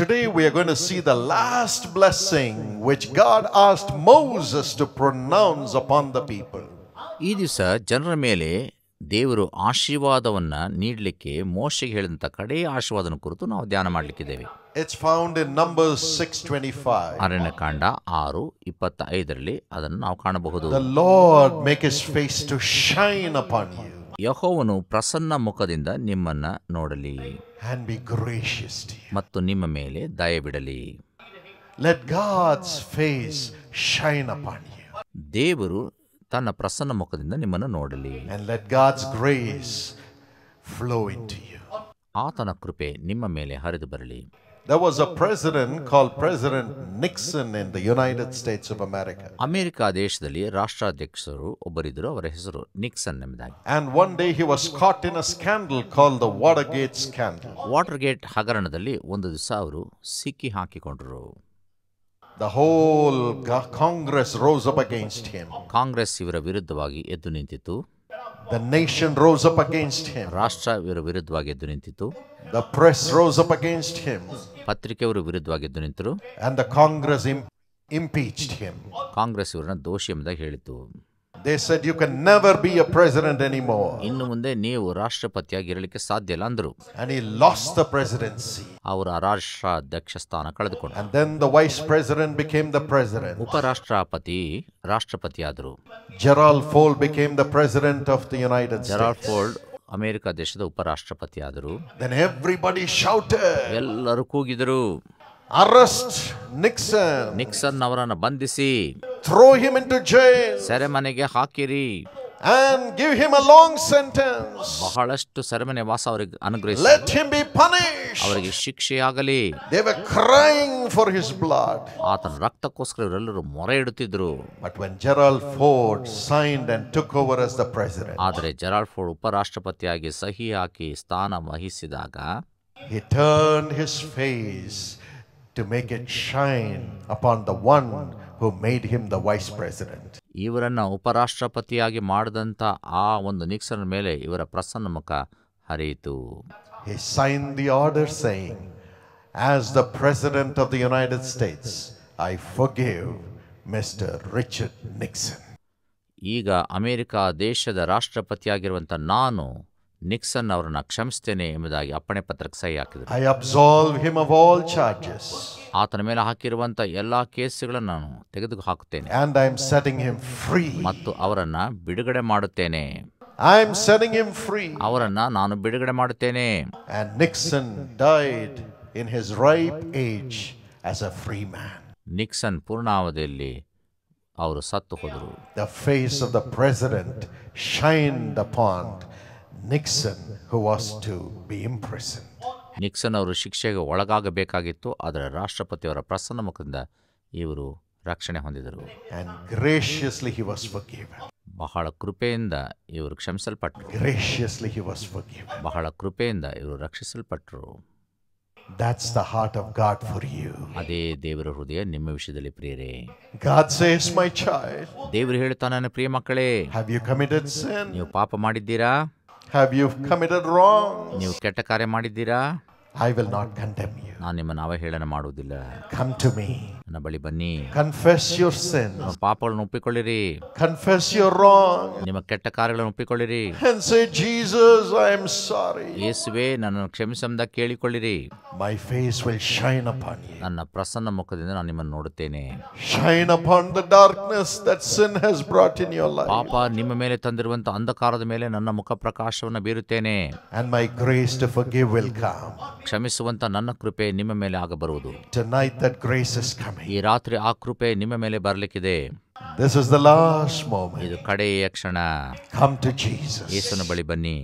Today we are going to see the last blessing which God asked Moses to pronounce upon the people. ಈ ದಿವಸ ಜನರ ಮೇಲೆ ದೇವರು ಆಶೀರ್ವಾದವನ್ನ ನೀಡಲಿಕ್ಕೆ ಮೋಶೆಗೆ ಹೇಳಿದಂಥ ಕಡೆ ಆಶೀರ್ವಾದನ ಕುರಿತು ನಾವು ಧ್ಯಾನ ಮಾಡಲಿಕ್ಕಿದ್ದೇವೆ ಇಟ್ಸ್ ಫೌಂಡ್ ಇನ್ ನಂಬರ್ 625 ಅರಣ್ಯ ಕಾಂಡ 6 25ರಲ್ಲಿ ಅದನ್ನು ನಾವು ಕಾಣಬಹುದು the Lord make his face to shine upon you ಯಹೋವನು ಪ್ರಸನ್ನ ಮುಖದಿಂದ ನಿಮ್ಮನ್ನ ನೋಡಲಿ ಮತ್ತು ನಿಮ್ಮ ಮೇಲೆ ದಯ ಬಿಡಲಿ Let God's face ದೇವರು ತನ್ನ ಪ್ರಸನ್ನ ಮುಖದಿಂದ ನಿಮ್ಮನ್ನು ನೋಡಲಿ and let God's grace flow ಆತನ ಕೃಪೆ ನಿಮ್ಮ ಮೇಲೆ ಹರಿದು ಬರಲಿ There was a president called President Nixon in the United States of America. America ದೇಶದಲ್ಲಿ ರಾಷ್ಟ್ರಾಧ್ಯಕ್ಷರು ಒಬ್ಬರಿದ್ದರು ಅವರ ಹೆಸರು ನಿಕ್ಸನ್ ಎಂಬುದಾಗಿ And one day he was caught in a scandal called the Watergate scandal. Watergate ಹಗರಣದಲ್ಲಿ ಒಂದು ದಿವಸ ಅವರು ಸಿಕ್ಕಿ ಹಾಕಿಕೊಂಡರು The whole Congress rose up against him. Congress ಇವರ ವಿರುದ್ಧವಾಗಿ ಎದ್ದು ನಿಂತಿತು. The nation rose up against him. ಇವರ ವಿರುದ್ಧವಾಗಿ ಎದ್ದು ನಿಂತಿತು The press rose up against him. ವಿರುದ್ಧವಾಗಿ ಎದ್ದು ನಿಂತರು And the Congress impeached him. Congress ಇವರನ್ನ ದೋಷಿ ಎಂಬುದಾಗಿ ಹೇಳಿತು they said you can never be a president anymore. ಇನ್ನು ಮುಂದೆ ನೀವು ರಾಷ್ಟ್ರಪತಿಯಾಗಿ ಇರಲಿಕ್ಕೆ ಸಾಧ್ಯ ಇಲ್ಲ ಅಂದರು. And he lost the presidency. ಅವರು ರಾಷ್ಟ್ರಾಧ್ಯಕ್ಷ ಸ್ಥಾನ ಕಳೆದುಕೊಂಡರು. And then the vice president became the president. ಉಪರಾಷ್ಟ್ರಪತಿ ರಾಷ್ಟ್ರಪತಿಯಾದರು. Gerald Ford became the president of the United States. Gerald Ford America ದೇಶದ ಉಪರಾಷ್ಟ್ರಪತಿಯಾದರು. Then everybody shouted. ಎಲ್ಲರೂ ಕೂಗಿದರು arrest Nixon. Nixon ಅವರನ್ನು ಬಂಧಿಸಿ throw him into jail. ಸೆರೆಮನೆಗೆ ಹಾಕಿರಿ and give him a long sentence ಬಹಳಷ್ಟು ಸೆರೆಮನೆ ವಾಸ ಅವರಿಗೆ ಅನುಗ್ರಹಿಸಿ let him be punished ಅವರಿಗೆ ಶಿಕ್ಷೆಯಾಗಲಿ they were crying for his blood ಆತನ ರಕ್ತಕ್ಕೋಸ್ಕರ ಇವರೆಲ್ಲರೂ ಮೊರೆ ಇಡುತ್ತಿದ್ದರು but when gerald ford signed and took over as the president ಆದರೆ ಜೆರಾಲ್ಡ್ ಫೋರ್ಡ್ ಉಪರಾಷ್ಟ್ರಪತಿಯಾಗಿ ಸಹಿ ಹಾಕಿ ಸ್ಥಾನ ವಹಿಸಿದಾಗ he turned his face to make it shine upon the one who made him the vice president. ಇವರನ್ನ ಉಪರಾಷ್ಟ್ರಪತಿಯಾಗಿ ಮಾಡಿದಂತ ಆ ಒಂದು ನಿಕ್ಸನ್ ಮೇಲೆ ಇವರ ಪ್ರಸನ್ನ ಮುಖ ಹರಿಯಿತು He signed the order saying, as the president of the United States, I forgive Mr. Richard Nixon. ಈಗ America ದೇಶದ ರಾಷ್ಟ್ರಪತಿಯಾಗಿರುವಂತ ನಾನು ನಿಕ್ಸನ್ ಅವರನ್ನು ಕ್ಷಮಿಸ್ತೇನೆ ಎಂಬುದಾಗಿ ಅಪ್ಪಣೆ ಪತ್ರಕ್ಕೆ ಸಹಿ ಹಾಕಿದರು I absolve him of all charges ಆತನ ಮೇಲೆ ಹಾಕಿರುವಂತ ಎಲ್ಲಾ ಕೇಸುಗಳನ್ನು ನಾನು ತೆಗೆದು ಹಾಕುತ್ತೇನೆ and I am setting him free ಮತ್ತು ಅವರನ್ನು ಬಿಡುಗಡೆ ಮಾಡುತ್ತೇನೆ I am setting him free ಅವರನ್ನು ನಾನು ಬಿಡುಗಡೆ ಮಾಡುತ್ತೇನೆ and Nixon died in his ripe age as a free man Nixon ಪೂರ್ಣಾವಧಿಯಲ್ಲಿ ಅವರು ಸತ್ತು ಹೋದರು the face of the president shine the pond Nixon who was to be imprisoned Nixon ಅವರು ಶಿಕ್ಷೆಗೆ ಒಳಗಾಗಬೇಕಾಗಿತ್ತು ಆದರೆ ರಾಷ್ಟ್ರಪತಿಯವರ ಪ್ರಸನ್ನ ಮುಖದಿಂದ ಇವರು ರಕ್ಷಣೆ ಹೊಂದಿದರು ಗ್ರೇಷಿಯಸ್ಲಿ ಹಿ ವಾಸ್ ಬಹಳ ಕೃಪೆಯಿಂದ ಇವರು ಕ್ಷಮಿಸಲ್ಪಟ್ಟರು ಗ್ರೇಷಿಯಸ್ಲಿ ಹಿ ವಾಸ್ ಬಹಳ ಕೃಪೆಯಿಂದ ಇವರು ರಕ್ಷಿಸಲ್ಪಟ್ಟರು That's the heart of God for you. ಅದೇ ದೇವರ ಹೃದಯ ನಿಮ್ಮ ವಿಷಯದಲ್ಲಿ ಪ್ರಿಯರೇ. God says my child. ದೇವರು ನನ್ನ ಪ್ರಿಯ ಮಕ್ಕಳೇ. Have you committed sin? ನೀವು ಪಾಪ ಮಾಡಿದ್ದೀರಾ? Have you committed wrongs? I will not condemn you. Come to me. ನನ್ನ ಬಳಿ ಬನ್ನಿ ಕನ್ಫೆಸ್ ಯುವರ್ ಸಿನ್ ಪಾಪಗಳನ್ನು ಒಪ್ಪಿಕೊಳ್ಳಿರಿ ಕನ್ಫೆಸ್ ಯುವರ್ ರಾಂಗ್ ನಿಮ್ಮ ಕೆಟ್ಟ ಕಾರ್ಯಗಳನ್ನು ಒಪ್ಪಿಕೊಳ್ಳಿರಿ and say Jesus I am sorry ಯೇಸುವೆ ನನ್ನನ್ನು ಕ್ಷಮಿಸಂದ ಕೇಳಿಕೊಳ್ಳಿರಿ my face will shine upon you ನನ್ನ ಪ್ರಸನ್ನ ಮುಖದಿಂದ ನಾನು ನಿಮ್ಮನ್ನು ನೋಡುತ್ತೇನೆ shine upon the darkness that sin has brought in your life ಪಾಪ ನಿಮ್ಮ ಮೇಲೆ ತಂದಿರುವಂತ ಅಂಧಕಾರದ ಮೇಲೆ ನನ್ನ ಮುಖ ಪ್ರಕಾಶವನ್ನು ಬೀರುತ್ತೇನೆ and my grace to forgive will come ಕ್ಷಮಿಸುವಂತ ನನ್ನ ಕೃಪೆ ನಿಮ್ಮ ಮೇಲೆ ಆಗಬರುವುದು tonight that grace is come ಈ ರಾತ್ರಿ ಆ ನಿಮ್ಮ ಮೇಲೆ ಬರಲಿಕ್ಕಿದೆ this is the last moment ಇದು ಕಡೆಯ ಕ್ಷಣ ಕಮ್ ಟು ಜೀಸಸ್ ಯೇಸುನ ಬಳಿ ಬನ್ನಿ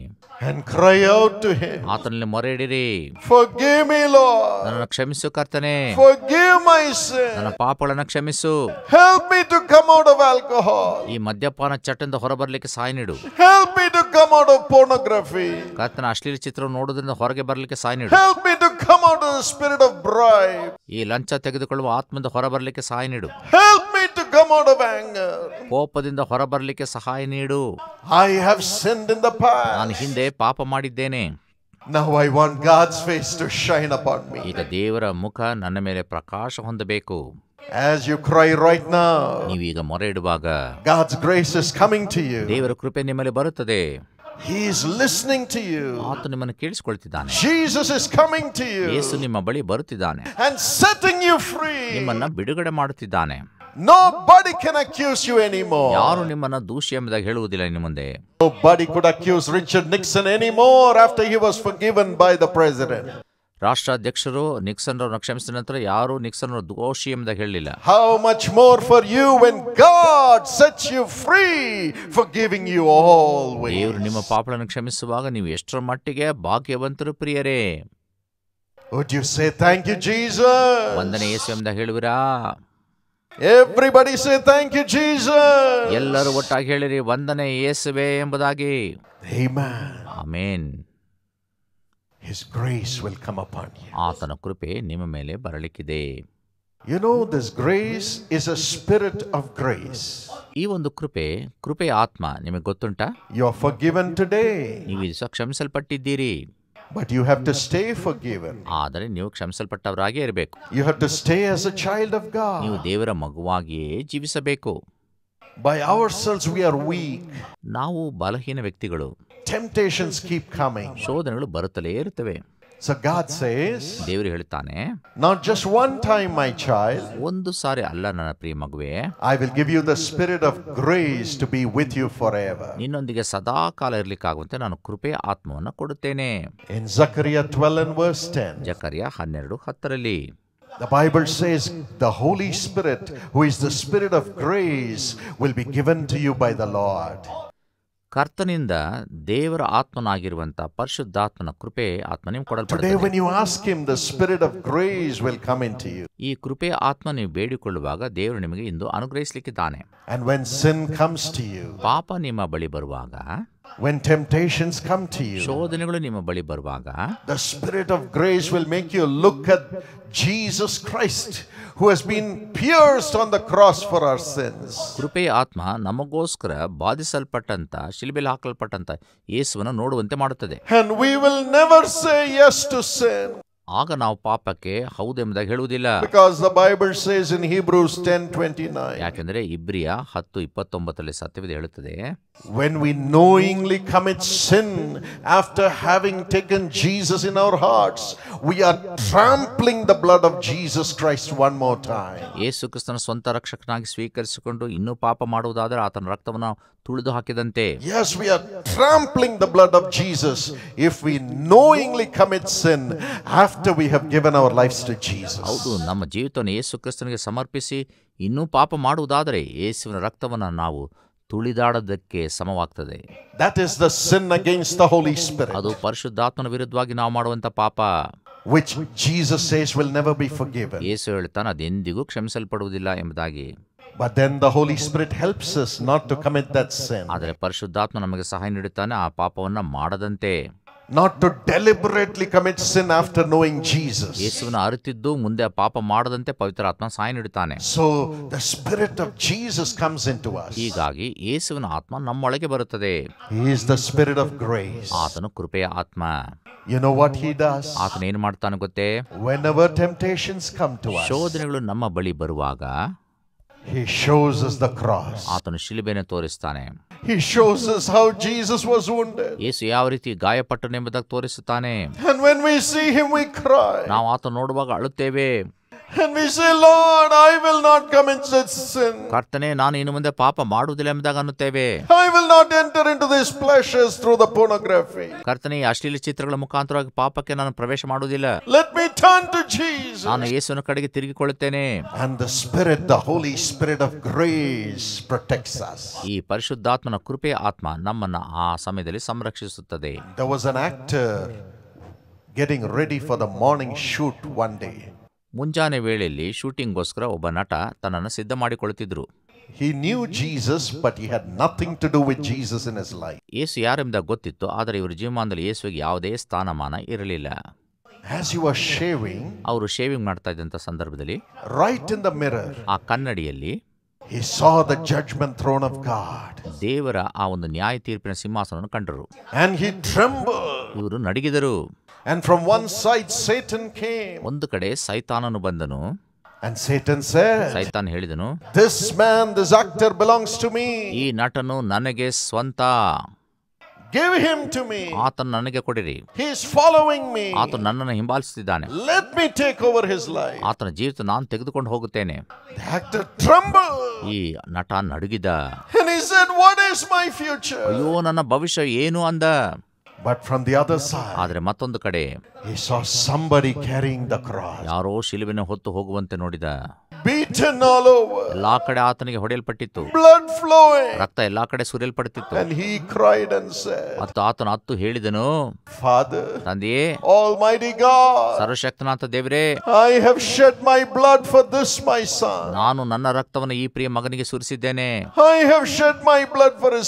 and cry out to him ಆತನಲ್ಲಿ ಮೊರೆ ಇಡಿರಿ forgive me lord ಕ್ಷಮಿಸು ಕರ್ತನೆ forgive my sin ನನ್ನ ಪಾಪಗಳನ್ನು ಕ್ಷಮಿಸು help me to come out of alcohol ಈ ಮದ್ಯಪಾನ ಚಟದಿಂದ ಹೊರಬರಲಿಕ್ಕೆ ಸಹಾಯ ನೀಡು help me to come out of pornography ಕರ್ತನ ಅಶ್ಲೀಲ ಚಿತ್ರ ನೋಡೋದ್ರಿಂದ ಹೊರಗೆ ಬರಲಿಕ್ಕೆ ಸಹಾಯ ನೀಡು help me to come out of the spirit of bribe ಈ ಲಂಚ ತೆಗೆದುಕೊಳ್ಳುವ ಆತ್ಮದಿಂದ ಹೊರಬರಲಿಕ್ಕೆ ಸಹಾಯ ನೀಡು to come out of anger. ಕೋಪದಿಂದ ಹೊರಬರಲಿಕ್ಕೆ ಸಹಾಯ ನೀಡು I have sinned in the past. ನಾನು ಹಿಂದೆ ಪಾಪ ಮಾಡಿದ್ದೇನೆ. Now I want God's face to shine upon me. ಈಗ ದೇವರ ಮುಖ ನನ್ನ ಮೇಲೆ ಪ್ರಕಾಶ ಹೊಂದಬೇಕು. As you cry right now. ಮೊರೆ ಇಡುವಾಗ God's grace is coming to you. ದೇವರ ಕೃಪೆ ನಿಮ್ಮಲ್ಲಿ ಬರುತ್ತದೆ. He is listening to you. Jesus is coming to you. And setting you free. Nobody can accuse you anymore. Nobody could accuse Richard Nixon anymore after he was forgiven by the president. How much more for you when God sets you free, forgiving you always. Would you say thank you, Jesus? Everybody say thank you, Jesus. ಎಲ್ಲರೂ ಒಟ್ಟಾಗಿ ಹೇಳಿರಿ ವಂದನೆ ಯೇಸುವೆ ಎಂಬುದಾಗಿ His grace will come upon you. ಆತನ ಕೃಪೆ ನಿಮ್ಮ ಮೇಲೆ ಬರಲಿಕ್ಕಿದೆ You know, this grace is a spirit of grace. You are forgiven today. But you have to stay stay forgiven. ಆದರೆ ನೀವು ಕ್ಷಮಿಸಲ್ಪಟ್ಟವರಾಗೇ ಇರಬೇಕು. You have to stay as a child of God. ನೀವು ದೇವರ ಮಗುವಾಗಿಯೇ ಜೀವಿಸಬೇಕು. By By selves we are weak. ನಾವು ಬಲಹೀನ ವ್ಯಕ್ತಿಗಳು. Temptations keep coming. ಶೋಧನೆಗಳು ಬರುತ್ತಲೇ ಇರುತ್ತವೆ. So God says, ದೇವರು Not just one time, my child. ಒಂದು ಸಾರಿ ಅಲ್ಲ ನನ್ನ ಪ್ರಿಯ ಮಗುವೆ I will give you the spirit of grace to be with you forever. ನಿನ್ನೊಂದಿಗೆ ಸದಾ ಕಾಲ ಇರಲಿಕ್ಕಾಗುವಂತೆ ನಾನು ಆತ್ಮವನ್ನು ಕೊಡುತ್ತೇನೆ. In Zechariah 12 and verse 10. ಜಕರಿಯ 12 10 ರಲ್ಲಿ The Bible says the Holy Spirit, who is the Spirit of grace, will be given to you by the Lord. ಕರ್ತನಿಂದ ದೇವರ ಆತ್ಮನಾಗಿರುವಂತಹ ಪರಿಶುದ್ಧಾತ್ಮನ ಕೃಪೆ ಆತ್ಮ ನಿಮ್ಗೆ ಕೊಡಲ್ಪಡುತ್ತದೆ ಈ ಕೃಪೆ ಆತ್ಮ ನೀವು ಬೇಡಿಕೊಳ್ಳುವಾಗ ದೇವರು ನಿಮಗೆ ಇಂದು ಅನುಗ್ರಹಿಸಲಿಕ್ಕಿದ್ದಾನೆ ಪಾಪ ನಿಮ್ಮ ಬಳಿ ಬರುವಾಗ When temptations come to you, the Spirit of grace will make you look at Jesus Christ who has been pierced on the cross for our sins. ಕೃಪೆಯ ಆತ್ಮ ನಮಗೋಸ್ಕರ ಬಾಧಿಸಲ್ಪಟ್ಟಂತ ಶಿಲುಬೆಯಲ್ಲಿ ಹಾಕಲ್ಪಟ್ಟಂತ ಯೇಸುವನ್ನು ನೋಡುವಂತೆ ಮಾಡುತ್ತದೆ. And we will never say yes to sin. ಆಗ ನಾವು ಪಾಪಕ್ಕೆ ಹೌದೆಂಬುದಾಗಿ ಹೇಳುವುದಿಲ್ಲ because the bible says in hebrews 10:29 ಯಾಕೆಂದ್ರೆ ಇಬ್ರಿಯ 29 ರಲ್ಲಿ ಸತ್ಯವಿದೆ ಹೇಳುತ್ತದೆ when we knowingly commit sin after having taken jesus in our hearts we are trampling the blood of jesus christ one more time ಯೇಸು ಕ್ರಿಸ್ತನ ಸ್ವಂತ ರಕ್ಷಕನಾಗಿ ಸ್ವೀಕರಿಸಿಕೊಂಡು ಇನ್ನೂ ಪಾಪ ಮಾಡುವುದಾದರೆ ಆತನ ರಕ್ತವನ್ನು ತುಳಿದು ಹಾಕಿದಂತೆ yes we are trampling the blood of Jesus if we knowingly commit sin after we have given our life to Jesus ಹೌದು ನಮ್ಮ ಜೀವಿತವನ್ನು ಯೇಸು ಕ್ರಿಸ್ತನಿಗೆ ಸಮರ್ಪಿಸಿ ಇನ್ನೂ ಪಾಪ ಮಾಡುವುದಾದರೆ ಯೇಸುವಿನ ರಕ್ತವನ್ನು ನಾವು ತುಳಿದಾಡೋದಕ್ಕೆ ಸಮವಾಗ್ತದೆ that is the sin against the Holy Spirit ಅದು ಪರಿಶುದ್ಧಾತ್ಮನ ವಿರುದ್ಧವಾಗಿ ನಾವು ಮಾಡುವಂತ ಪಾಪ which Jesus says will never be forgiven. Yesu ಹೇಳ್ತಾನೆ ಅದೆಂದಿಗೂ ಕ್ಷಮಿಸಲ್ಪಡುವುದಿಲ್ಲ ಎಂಬುದಾಗಿ But then the Holy Spirit helps us not to commit that sin. Not to deliberately commit sin after knowing Jesus. So the spirit of Jesus comes into us. He is the spirit of grace. You know what he does? Whenever temptations come to us. He shows us the cross. He shows us how Jesus was wounded. And when we see him we cry. And we say, Lord, I will not commit such sin. ಕರ್ತನೆ ನಾನು ಇನ್ನು ಮುಂದೆ ಪಾಪ ಮಾಡುವುದಿಲ್ಲ ಎಂಬುದಾಗಿ ಅನ್ನುತ್ತೇವೆ. I will not enter into these pleasures through the pornography. ಕರ್ತನೆ ಈ ಅಶ್ಲೀಲ ಚಿತ್ರಗಳ ಮುಖಾಂತರವಾಗಿ ಪಾಪಕ್ಕೆ ನಾನು ಪ್ರವೇಶ ಮಾಡುವುದಿಲ್ಲ. Let me turn to Jesus. ನಾನು ಯೇಸುವಿನ ಕಡೆಗೆ ತಿರುಗಿಕೊಳ್ಳುತ್ತೇನೆ. And the spirit, the Holy Spirit of grace protects us. ಈ ಪರಿಶುದ್ಧಾತ್ಮನ ಕೃಪೆ ಆತ್ಮ ನಮ್ಮನ್ನು ಆ ಸಮಯದಲ್ಲಿ ಸಂರಕ್ಷಿಸುತ್ತದೆ. There was an actor getting ready for the morning shoot one day. ಮುಂಜಾನೆ ವೇಳೆಯಲ್ಲಿ ಶೂಟಿಂಗ್ಗೋಸ್ಕರ ಒಬ್ಬ ನಟ ತನ್ನನ್ನು ಸಿದ್ಧ ಮಾಡಿಕೊಳ್ಳುತ್ತಿದ್ದರು He knew Jesus, but he had nothing to do with Jesus in his life. ಯೇಸು ಯಾರೆಂಬ ಗೊತ್ತಿತ್ತು ಆದರೆ ಇವರ ಜೀವಮಾನದಲ್ಲಿ ಯೇಸುವಿಗೆ ಯಾವುದೇ ಸ್ಥಾನಮಾನ ಇರಲಿಲ್ಲ As you are shaving, ಅವರು ಶೇವಿಂಗ್ ಮಾಡ್ತಾ ಇದ್ದಂಥ ಸಂದರ್ಭದಲ್ಲಿ right in the mirror, ಆ ಕನ್ನಡಿಯಲ್ಲಿ he saw the judgment throne of God. ದೇವರ ಆ ಒಂದು ನ್ಯಾಯ ತೀರ್ಪಿನ ಸಿಂಹಾಸನವನ್ನು ಕಂಡರು And he trembled. ಇವರು ನಡಿಗಿದರು And from one side Satan came. ಒಂದು ಕಡೆ ಸೈತಾನನು And Satan said, ಸೈತಾನ್ ಹೇಳಿದನು, This man, this actor belongs to me. ಈ ನಟನು ನನಗೆ swanta. Give him to me. ಆತನ ನನಗೆ ಕೊಡಿರಿ. He is following me. Let me take over his life. ಆತನ ಜೀವಿತ ನಾನು ತೆಗೆದುಕೊಂಡು ಹೋಗುತ್ತೇನೆ. The actor trembled. ಈ ನಟ ನಡುಗಿದ. And he said, What is my future? ಅಯ್ಯೋ ನನ್ನ ಭವಿಷ್ಯ ಏನು ಅಂದ. ಆದರೆ ಮತ್ತೊಂದು ಕಡೆ ಯಾರೋ ಶಿಲುವಿನ ಹೊತ್ತು ಹೋಗುವಂತೆ ನೋಡಿದ ನೋಡಿದ್ಲೋ ರಕ್ತ ಎಲ್ಲಾ ಕಡೆ ಸುರಿಯಲ್ ಪಡಿತು ಅನು ಸರ್ವಶಕ್ತನಾಥ ದೇವರೇ I my blood for this ನಾನು ನನ್ನ ರಕ್ತವನ್ನು ಈ ಪ್ರಿಯ ಮಗನಿಗೆ ಸುರಿಸಿದ್ದೇನೆ ಐ ಹ್ ಶೆಡ್ ಮೈ ಬ್ಲಡ್ ಫಾರ್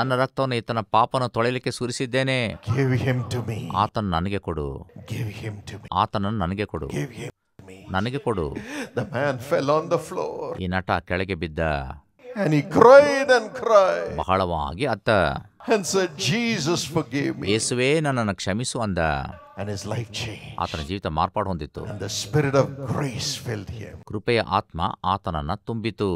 ನನ್ನ ರಕ್ತವನ್ನು ಈತನ ಪಾಪನ ತೊಳೆಯಲಿಕ್ಕೆ ಸುರಿಸಿದ್ದೇನೆ ಟು ಸುರಿಸಿದ್ದೇನೆ ಆತನ ನನಗೆ ಕೊಡು ಆತನನ್ನು ನನಗೆ ಕೊಡು ನನಗೆ ಕೊಡು the man fell on the floor ಈ ನಟ ಕೆಳಗೆ ಬಿದ್ದ And he ಬಹಳವಾಗಿ ಅತ್ತ And said, Jesus forgive me. ಯೇಸುವೇ ನನ್ನನ್ನು ಕ್ಷಮಿಸು ಅಂದ And his life ಆತನ ಜೀವಿತ ಮಾರ್ಪಾಡು ಹೊಂದಿತ್ತು And the spirit of grace ಕೃಪೆಯ ಆತ್ಮ ಆತನನ್ನ ತುಂಬಿತು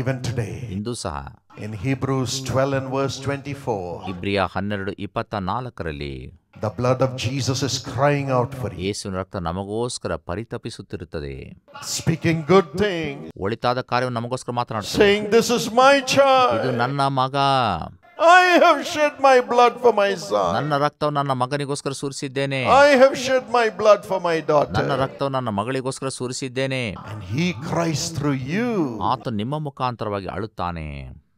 Even today. ಹಿಂದೂ ಸಹ In Hebrews 12 and verse 24. ಇಬ್ರಿಯ ಹನ್ನೆರಡು ಇಪ್ಪತ್ತ ನಾಲ್ಕರಲ್ಲಿ The blood of Jesus is crying out for you. ಯೇಸುವಿನ ರಕ್ತ namagoskara ಪರಿತಪಿಸುತ್ತಿರುತ್ತದೆ Speaking good things. ಒಳಿತಾದ ಕಾರ್ಯವನ್ನು ನಮಗೋಸ್ಕರ ಮಾತನಾಡುತ್ತದೆ Saying this is my child. child. nanna maga. I have shed my blood for my son. nanna ರಕ್ತವು ನನ್ನ ಮಗನಿಗೋಸ್ಕರ ಸುರಿಸಿದ್ದೇನೆ I have shed my blood for my ನನ್ನ daughter. ರಕ್ತವು ನನ್ನ ಮಗಳಿಗೋಸ್ಕರ ಸುರಿಸಿದ್ದೇನೆ And he cries through you. ಆತ ನಿಮ್ಮ ಮುಖಾಂತರವಾಗಿ alutane.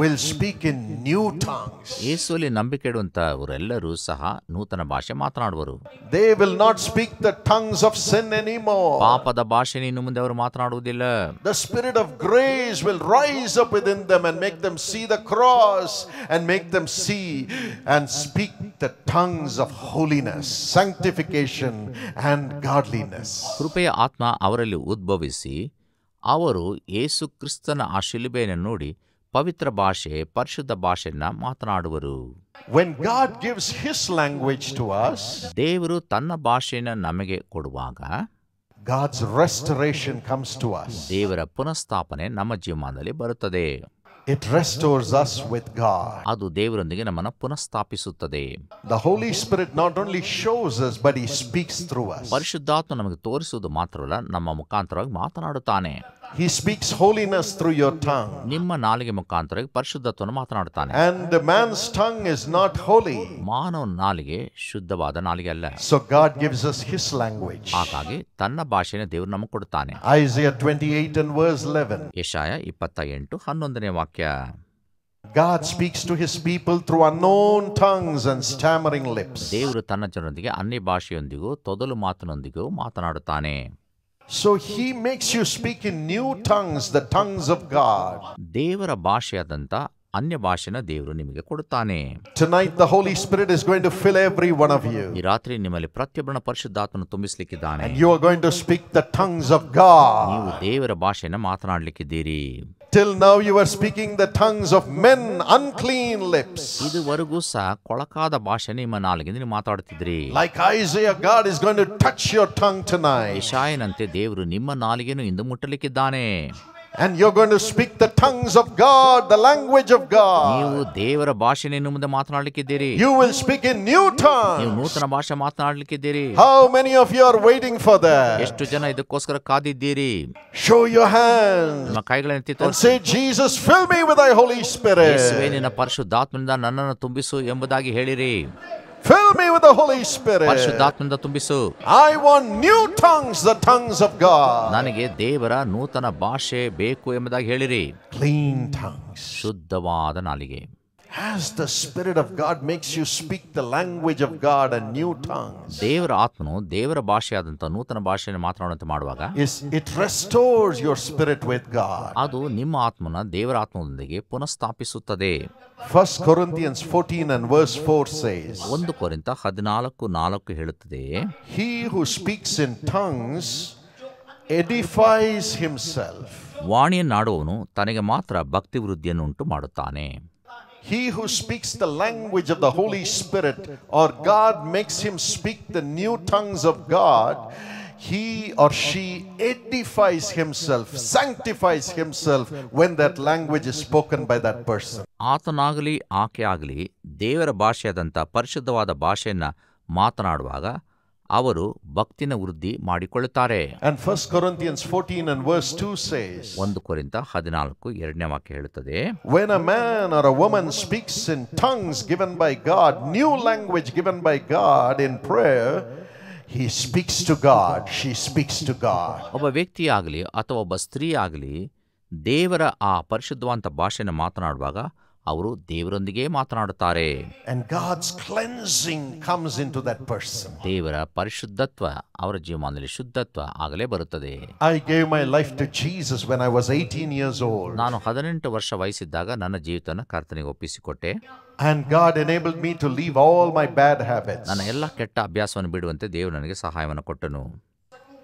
will speak in new tongues. They will not speak the tongues of sin anymore. The spirit of grace will rise up within them and make them see the cross and make them see and speak the tongues of holiness, sanctification and godliness. ಕೃಪೆಯ ಆತ್ಮ ಅವರಲ್ಲಿ ಉದ್ಭವಿಸಿ ಅವರು ಯೇಸು ಪವಿತ್ರ ಭಾಷೆ ಪರಿಶುದ್ಧ ಭಾಷೆಯನ್ನು ಮಾತನಾಡುವರು When God gives His language to us, ದೇವರು ತನ್ನ ಭಾಷೆಯನ್ನು ನಮಗೆ ಕೊಡುವಾಗ God's restoration comes to us. ದೇವರ ಪುನಃಸ್ಥಾಪನೆ ನಮ್ಮ ಜೀವನದಲ್ಲಿ ಬರುತ್ತದೆ. It restores us with God. ಅದು ದೇವರೊಂದಿಗೆ ನಮ್ಮನ್ನು ಪುನಃಸ್ಥಾಪಿಸುತ್ತದೆ. The Holy Spirit not only shows us but he speaks through us. ಪರಿಶುದ್ಧಾತ್ಮ ನಮಗೆ ತೋರಿಸುವುದು ಮಾತ್ರವಲ್ಲ ನಮ್ಮ ಮುಖಾಂತರವಾಗಿ ಮಾತನಾಡುತ್ತಾನೆ. He speaks holiness through your tongue. And the man's tongue is not holy. So God gives us his language. Isaiah 28 and verse 11. God speaks to his people through unknown tongues and stammering lips. So he makes you speak in new tongues, the tongues of God. ಅನ್ಯ ಭಾಷೆನ ದೇವರು ನಿಮಗೆ ಕೊಡುತ್ತಾನೆ Tonight the Holy Spirit is going to fill every one of you. ಈ ರಾತ್ರಿ ನಿಮ್ಮಲ್ಲಿ ಪ್ರತಿಯೊಬ್ಬನ ಪರಿಶುದ್ಧಾತ್ಮನು ತುಂಬಿಸಲಿಕ್ಕಿದ್ದಾನೆ. And you are going to speak the tongues of God. ನೀವು ದೇವರ ಭಾಷೆಯನ್ನು ಮಾತನಾಡಲಿಕ್ಕಿದ್ದೀರಿ. Till now you were speaking the tongues of men, unclean lips. Like Isaiah, God is going to touch your tongue tonight. And you're going to speak the tongues of God, the language of God. You will speak in new tongues. How many of you are waiting for that? Show your hands. And say Jesus fill me with thy holy spirit. Fill me with the Holy Spirit. I want new tongues, the tongues of God. Clean tongues. As the Spirit of God makes you speak the language of God and new tongues. ದೇವರ ಆತ್ಮನು ದೇವರ ಭಾಷೆಯಾದಂತ ನೂತನ ಭಾಷೆಯನ್ನು ಮಾತನಾಡುವಂತೆ ಮಾಡುವಾಗ is it restores your spirit with God. ಅದು ನಿಮ್ಮ ಆತ್ಮನ ದೇವರ ಆತ್ಮದೊಂದಿಗೆ ಪುನಃಸ್ಥಾಪಿಸುತ್ತದೆ. 1 Corinthians 14 and verse 4 says. 1 ಕೊರಿಂಥ 14 4 ಹೇಳುತ್ತದೆ. He who speaks in tongues edifies himself. ವಾಣಿಯನ್ನಾಡುವವನು ತನಗೆ ಮಾತ್ರ ಭಕ್ತಿ ವೃದ್ಧಿಯನ್ನು ಮಾಡುತ್ತಾನೆ He who speaks the language of the Holy Spirit or God makes him speak the new tongues of God, he or she edifies himself, sanctifies himself when that language is spoken by that person. ಆತನಾಗಲಿ ಆಕೆ ದೇವರ ಭಾಷೆಯಾದಂಥ ಪರಿಶುದ್ಧವಾದ ಭಾಷೆಯನ್ನು ಮಾತನಾಡುವಾಗ ಅವರು ಭಕ್ತಿನ ವೃದ್ಧಿ ಮಾಡಿಕೊಳ್ಳುತ್ತಾರೆ ಒಂದು ಕೊರಿಂದ ಹದಿನಾಲ್ಕು ಎರಡನೇ ವಾಕ್ಯ ಹೇಳುತ್ತದೆ when a man or a woman speaks in tongues given by God new language given by God in prayer he speaks to God she speaks to God ಒಬ್ಬ ವ್ಯಕ್ತಿ ಆಗಲಿ ಅಥವಾ ಒಬ್ಬ ಸ್ತ್ರೀಯಾಗಲಿ ದೇವರ ಆ ಪರಿಶುದ್ಧವಂತ ಭಾಷೆಯನ್ನು ಮಾತನಾಡುವಾಗ ಅವರು ದೇವರೊಂದಿಗೆ ಮಾತನಾಡುತ್ತಾರೆ And God's cleansing comes into that person. ದೇವರ ಪರಿಶುದ್ಧತ್ವ ಅವರ ಜೀವನದಲ್ಲಿ ಶುದ್ಧತ್ವ ಆಗಲೇ ಬರುತ್ತದೆ I gave my life to Jesus when I was 18 years old, ನಾನು ಹದಿನೆಂಟು ವರ್ಷ ವಯಸ್ಸಿದ್ದಾಗ ನನ್ನ ಜೀವಿತನ ಕರ್ತನಿಗೆ ಒಪ್ಪಿಸಿಕೊಟ್ಟೆ and God enabled me to leave all my bad habits. ನನ್ನ ಎಲ್ಲ ಕೆಟ್ಟ ಅಭ್ಯಾಸವನ್ನು ಬಿಡುವಂತೆ ದೇವರು ನನಗೆ ಸಹಾಯವನ್ನು ಕೊಟ್ಟನು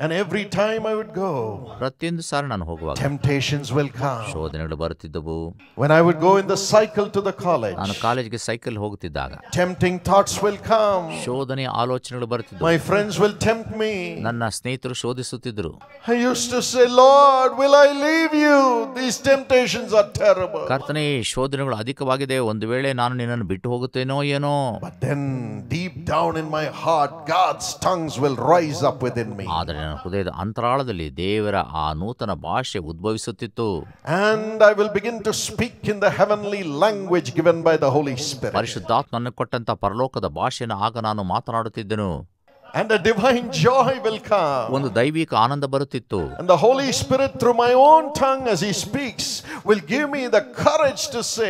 And every time I would go, temptations will come. When I would go in the cycle to the college, tempting thoughts will come. My friends will tempt me. I used to say, Lord, will I leave you? These temptations are terrible. But then deep down in my heart, God's tongues will rise up within me. ನನ್ನ ಹೃದಯದ ಅಂತರಾಳದಲ್ಲಿ ದೇವರ ಆ ನೂತನ ಭಾಷೆ ಉದ್ಭವಿಸುತ್ತಿತ್ತು and I will begin to speak in the heavenly language given by the Holy Spirit ಪರಿಶುದ್ಧಾತ್ಮನನ್ನು ಕೊಟ್ಟಂತ ಪರಲೋಕದ ಭಾಷೆಯನ್ನು ಆಗ ನಾನು ಮಾತನಾಡುತ್ತಿದ್ದೆನು and the divine joy will come ಒಂದು ದೈವಿಕ ಆನಂದ ಬರುತ್ತಿತ್ತು and the Holy Spirit through my own tongue as he speaks will give me the courage to say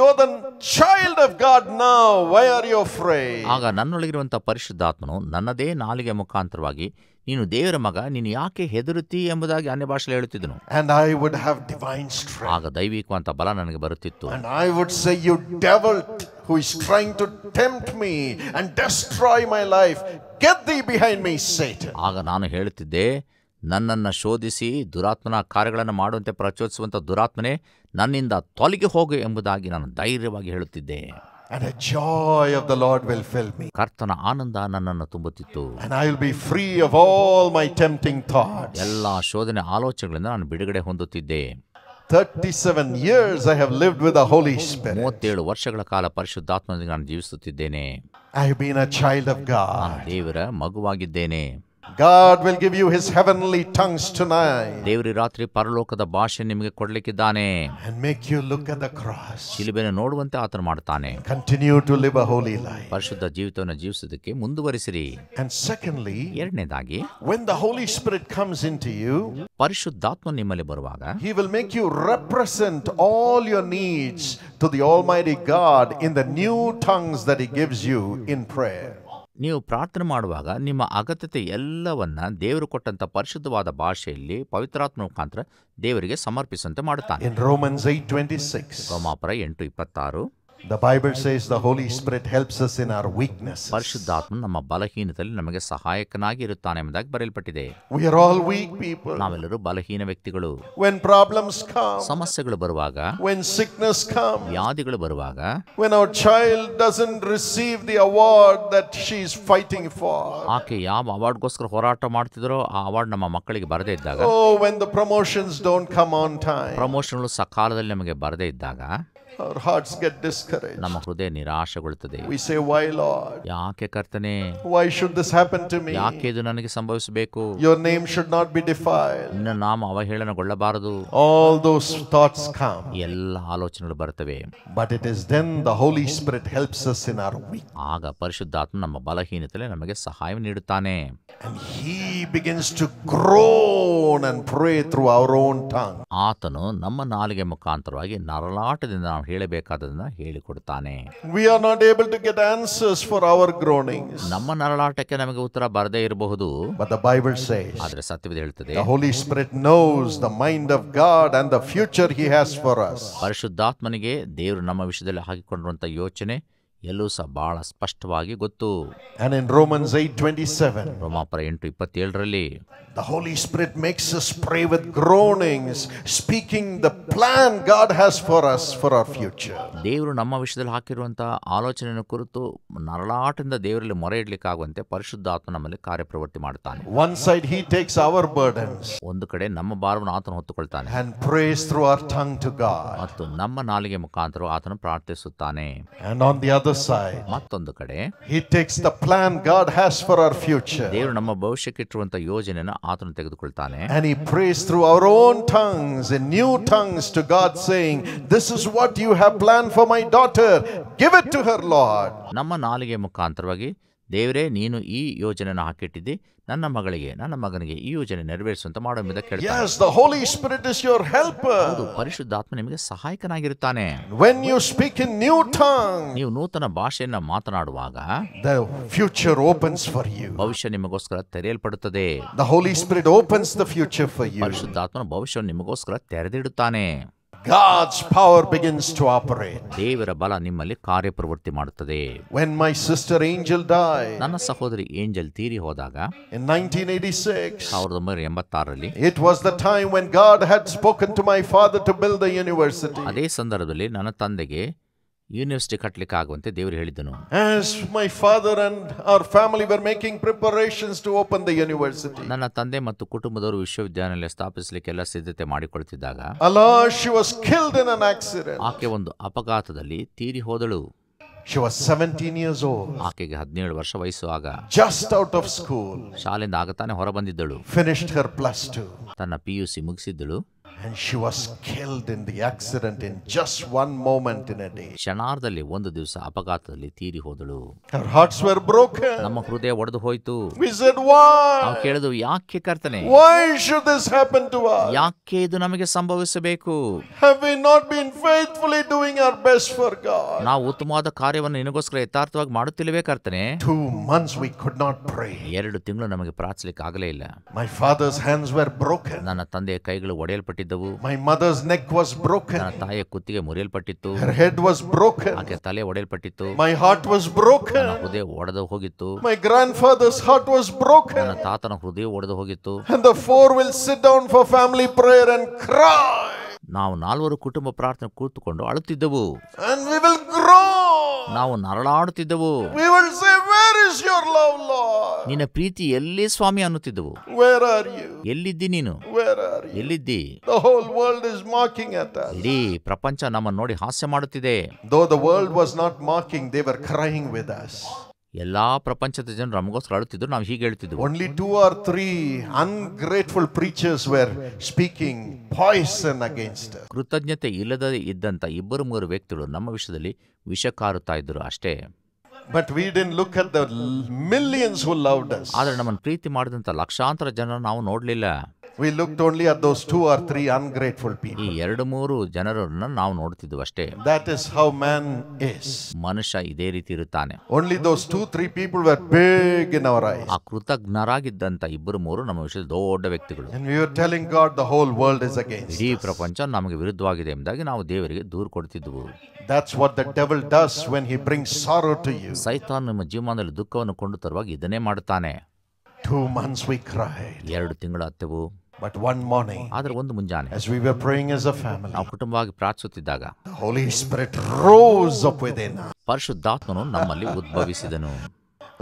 you then child of God now why are you afraid ಆಗ ನನ್ನೊಳಗಿರುವಂತ ಪರಿಶುದ್ಧಾತ್ಮನು ನನ್ನದೇ ನಾಲಿಗೆ ಮುಖಾಂತರವಾಗಿ ನೀನು ದೇವರ ಮಗ ನೀನು ಯಾಕೆ ಹೆದರುತ್ತಿ ಎಂಬುದಾಗಿ ಅನ್ಯ ಭಾಷೆಯಲ್ಲಿ ಹೇಳುತ್ತಿದ್ದನು and I would have divine strength ಆಗ ದೈವಿಕವಂತ ಬಲ ನನಗೆ ಬರುತ್ತಿತ್ತು and I would say you devil who is trying to tempt me and destroy my life get thee behind me Satan ಆಗ ನಾನು ಹೇಳುತ್ತಿದ್ದೆ ನನ್ನನ್ನು ಶೋಧಿಸಿ ದುರಾತ್ಮನ ಕಾರ್ಯಗಳನ್ನು ಮಾಡುವಂತೆ ಪ್ರಚೋದಿಸುವಂಥ ದುರಾತ್ಮನೇ ನನ್ನಿಂದ ತೊಲಗಿ ಹೋಗು ಎಂಬುದಾಗಿ ನಾನು ಧೈರ್ಯವಾಗಿ ಹೇಳುತ್ತಿದ್ದೆ And a joy of the Lord will fill me. And I will be free of all my tempting thoughts. ಎಲ್ಲ ಶೋಧನೆ ಆಲೋಚನೆಗಳಿಂದ 37 years I have lived with the Holy Spirit. 37 I have been a child of God. God will give you his heavenly tongues tonight. And make you look at the cross. Continue to live a holy life. And secondly, when the Holy Spirit comes into you, he will make you represent all your needs to the almighty God in the new tongues that he gives you in prayer. ನೀವು ಪ್ರಾರ್ಥನೆ ಮಾಡುವಾಗ ನಿಮ್ಮ ಅಗತ್ಯತೆ ಎಲ್ಲವನ್ನ ದೇವರು ಕೊಟ್ಟಂತ ಪರಿಶುದ್ಧವಾದ ಭಾಷೆಯಲ್ಲಿ ಪವಿತ್ರಾತ್ಮ ಮುಖಾಂತರ ದೇವರಿಗೆ ಸಮರ್ಪಿಸುವಂತೆ ಮಾಡುತ್ತಾನೆ ರೋಮನ್ಸ್ ಎಂಟು ಇಪ್ಪತ್ತಾರು The Bible says the Holy Spirit helps us in our weakness. We are all weak people. When problems come. When sickness comes. When our child doesn't receive the award that she is fighting for. Oh when the promotions don't come on time. Our hearts get discouraged. We say why Lord? Why should this happen to me? Your name should not be defiled. All those thoughts come. But it is then the Holy Spirit helps us in our weakness. And he begins to groan and pray through our own tongue. ಹೇಳಬೇಕಾದದನ್ನ ಹೇಳಿಕೊಡ್ತಾನೆ we are not able to get answers for our groanings ನಮ್ಮ ನರಳಾಟಕ್ಕೆ ನಮಗೆ ಉತ್ತರ ಬರದೇ ಇರಬಹುದು but the Bible says ಆದ್ರೆ ಸತ್ಯವಿದೆ ಹೇಳ್ತದೆ Holy Spirit knows the mind of God and the future he has for us ಪರಿಶುದ್ಧಾತ್ಮನಿಗೆ ದೇವರು ನಮ್ಮ ವಿಷಯದಲ್ಲಿ ಹಾಕಿಕೊಂಡಿರುವಂತ ಯೋಚನೆ ಎಲ್ಲೂ ಸಹ ಬಹಳ ಸ್ಪಷ್ಟವಾಗಿ ಗೊತ್ತು ರೋಮನ್ಸ್ ಏಟ್ ಟ್ವೆಂಟಿ ಸೆವೆನ್ ರೋಮಾಪುರ ಎಂಟು ಇಪ್ಪತ್ತೇಳರಲ್ಲಿ The Holy Spirit makes us pray with groanings, speaking the plan God has for us for our future. ದೇವರು ನಮ್ಮ ವಿಷಯದಲ್ಲಿ ಹಾಕಿರುವಂತಹ ಆಲೋಚನೆಯನ್ನು ಕುರಿತು ನರಳಾಟದಿಂದ ದೇವರಲ್ಲಿ ಮೊರೆ ಇಡಲಿಕ್ಕಾಗುವಂತೆ ಪರಿಶುದ್ಧ ಆತ್ಮ ನಮ್ಮಲ್ಲಿ ಕಾರ್ಯಪ್ರವೃತ್ತಿ ಮಾಡುತ್ತಾನೆ. One side he takes our burdens. ಒಂದು ಕಡೆ ನಮ್ಮ ಭಾರವನ್ನು ಆತನು ಹೊತ್ತುಕೊಳ್ಳುತ್ತಾನೆ. And prays through our tongue to God. And on the other side. he takes the plan God has for our future. ದೇವರು ನಮ್ಮ ಭವಿಷ್ಯಕ್ಕೆ ಇಟ್ಟಿರುವಂತಹ ಯೋಜನೆಯನ್ನು ಆತನು ತೆಗೆದುಕೊಳ್ತಾನೆ And he prays through our own tongues in new tongues to God saying, This is what you have planned for my daughter. Give it to her, Lord. ನಮ್ಮ ನಾಲಿಗೆ ಮುಖಾಂತರವಾಗಿ ದೇವರೇ ನೀನು ಈ ಯೋಜನೆಯನ್ನು ಹಾಕಿಟ್ಟಿದ್ದಿ ನನ್ನ ಮಗಳಿಗೆ ನನ್ನ ಮಗನಿಗೆ ಈ ಯೋಜನೆ ನೆರವೇರಿಸುವಂತ ಮಾಡೋ ಮೇಲೆ ಕೇಳ್ತಾರೆ ಪರಿಶುದ್ಧಾತ್ಮ ನಿಮಗೆ ಸಹಾಯಕನಾಗಿರುತ್ತಾನೆ when you speak in new tongue ನೀವು ನೂತನ ಭಾಷೆಯನ್ನ ಮಾತನಾಡುವಾಗ the future opens for you ಭವಿಷ್ಯ ನಿಮಗೋಸ್ಕರ ತೆರೆಯಲ್ಪಡುತ್ತದೆ the Holy Spirit opens the future for you ಪರಿಶುದ್ಧಾತ್ಮನ ಭವಿಷ್ಯವನ್ನು ನಿಮಗೋಸ್ಕರ ತೆರೆದಿಡುತ್ತಾನೆ God's power begins to operate. When my sister Angel died, in 1986, it was the time when God had spoken to my father to build the university. University ಕಟ್ಟಲಿಕ್ಕೆ ಆಗುವಂತೆ ದೇವರು ಹೇಳಿದನು as my father and our family were making preparations to open the university ನನ್ನ ತಂದೆ ಮತ್ತು ಕುಟುಂಬದವರು ವಿಶ್ವವಿದ್ಯಾನಿಲಯ ಸ್ಥಾಪಿಸಲಿಕ್ಕೆ ಎಲ್ಲ ಸಿದ್ಧತೆ ಮಾಡಿಕೊಳ್ಳುತ್ತಿದ್ದಾಗ ಅಲಾ she was killed in an accident ಆಕೆ ಒಂದು ಅಪಘಾತದಲ್ಲಿ ತೀರಿ ಹೋದಳು ಶಿ ವಾಸ್ 17 ಇಯರ್ಸ್ ಓಲ್ಡ್ ಆಕೆಗೆ 17 ವರ್ಷ ವಯಸ್ಸು ಆಗ ಜಸ್ಟ್ ಔಟ್ ಆಫ್ ಸ್ಕೂಲ್ ಶಾಲೆಯಿಂದ ಆಗತಾನೆ ಹೊರಬಂದಿದ್ದಳು ಫಿನಿಶ್ಡ್ ಹರ್ ಪ್ಲಸ್ 2 ತನ್ನ ಪಿಯುಸಿ ಮುಗಿಸಿದ್ದಳು and she was killed in the accident in just one moment in a day. ಕ್ಷಣಾರ್ಧದಲ್ಲಿ ಒಂದು ದಿವಸ ಅಪಘಾತದಲ್ಲಿ ತೀರಿ ಹೋದಳು. Her hearts were broken. ನಮ್ಮ ಹೃದಯ ಒಡೆದು ಹೋಯಿತು. We said why? ನಾವು ಕೇಳಿದೆವು ಯಾಕೆ ಕರ್ತನೆ? Why should this happen to us? ಯಾಕೆ ಇದು ನಮಗೆ ಸಂಭವಿಸಬೇಕು? Have we not been faithfully doing our best for God? ನಾವು ಉತ್ತಮವಾದ ಕಾರ್ಯವನ್ನು ನಿನಗೋಸ್ಕರ ಯಥಾರ್ಥವಾಗಿ ಮಾಡುತ್ತಿಲ್ಲವೇ ಕರ್ತನೆ? Two months we could not pray. ಎರಡು ತಿಂಗಳು ನಮಗೆ ಪ್ರಾರ್ಥಿಸಲಿಕ್ಕೆ ಆಗಲೇ ಇಲ್ಲ. My father's hands were broken. ನನ್ನ ತಂದೆಯ ಕೈಗಳು ಒಡೆಯಲ್ಪಟ್ಟಿದ್ದವು. ಬಿದ್ದವು My mother's neck was broken. ತಾಯಿಯ ಕುತ್ತಿಗೆ ಮುರಿಯಲ್ಪಟ್ಟಿತ್ತು Her ವಾಸ್ was broken. ಆಕೆ ತಲೆ ಒಡೆಯಲ್ಪಟ್ಟಿತ್ತು ಮೈ heart ವಾಸ್ ನನ್ನ ಹೃದಯ ಒಡೆದು ಹೋಗಿತ್ತು My grandfather's heart was ನನ್ನ ತಾತನ ಹೃದಯ ಒಡೆದು ಹೋಗಿತ್ತು And the four will sit down for family prayer and cry. ನಾವು ನಾಲ್ವರು ಕುಟುಂಬ ಪ್ರಾರ್ಥನೆ ಕೂತುಕೊಂಡು ಅಳುತ್ತಿದ್ದೆವು And we will groan. ನಾವು ನರಳಾಡುತ್ತಿದ್ದೆವು We say, ನಿನ್ನ ಪ್ರೀತಿ ಎಲ್ಲಿ ಸ್ವಾಮಿ ಅನ್ನುತ್ತಿದ್ದವು ವೇರ್ ಆರ್ ಯು ಎಲ್ಲಿದ್ದಿ ನೀನು ಆರ್ ಎಲ್ಲಿದ್ದಿ whole world is mocking at ಇಡೀ ಪ್ರಪಂಚ ನಮ್ಮನ್ನು ನೋಡಿ ಹಾಸ್ಯ ಮಾಡುತ್ತಿದೆ though the world was not mocking they were crying with us ಎಲ್ಲಾ ಪ್ರಪಂಚದ ಜನರು ನಮಗೋಸ್ಕರ ಅಳುತ್ತಿದ್ರು ನಾವು ಹೀಗೆ ಹೇಳ್ತಿದ್ವು only two or three ungrateful preachers were speaking poison against ಕೃತಜ್ಞತೆ ಇಲ್ಲದೇ ಇದ್ದಂಥ ಇಬ್ಬರು ಮೂರು ವ್ಯಕ್ತಿಗಳು ನಮ್ಮ ವಿಷಯದಲ್ಲಿ ವಿಷ ಕಾರುತ್ತಾ ಇದ್ದರು ಅಷ್ಟೇ But we didn't look at the millions who loved us. We look only at those two or three ungrateful people ಈ ಎರಡು ಮೂರು ಜನರನ್ನ ನಾವು ನೋಡ್ತಿದ್ವು ಅಷ್ಟೇ that is how man is ಮನುಷ್ಯ ಇದೇ ರೀತಿ ಇರುತ್ತಾನೆ only those two three people were big in our eyes ಆ ಕೃತಜ್ಞರಾಗಿದ್ದಂತ ಇಬ್ಬರು ಮೂರು ನಮ್ಮ ವಿಷಯ ದೊಡ್ಡ ವ್ಯಕ್ತಿಗಳು you are telling God the whole world is against ಈ ಪ್ರಪಂಚ ನಮಗೆ ವಿರುದ್ಧವಾಗಿದೆ ಎಂಬುದಾಗಿ ನಾವು ದೇವರಿಗೆ ದೂರು ಕೊಡ್ತಿದ್ವು that's what the devil does when he brings sorrow to you ಸೈತಾನ್ ನಿಮ್ಮ ಜೀವನದಲ್ಲಿ ದುಃಖವನ್ನು ಕೊಂಡು ತರುವಾಗ ಇದನ್ನೇ ಮಾಡುತ್ತಾನೆ ಟೂ ಮಂತ್ಸ್ ವಿ ಕ್ರೈ ಎರಡು ತಿಂಗಳು ಅತ್ತೆವು But one morning, ಆದರೆ ಒಂದು ಮುಂಜಾನೆ as we were praying as a family, ನಾವು ಕುಟುಂಬವಾಗಿ ಪ್ರಾರ್ಥಿಸುತ್ತಿದ್ದಾಗ Holy Spirit rose up within us. ಪರಿಶುದ್ಧಾತ್ಮನು ನಮ್ಮಲ್ಲಿ ಉದ್ಭವಿಸಿದನು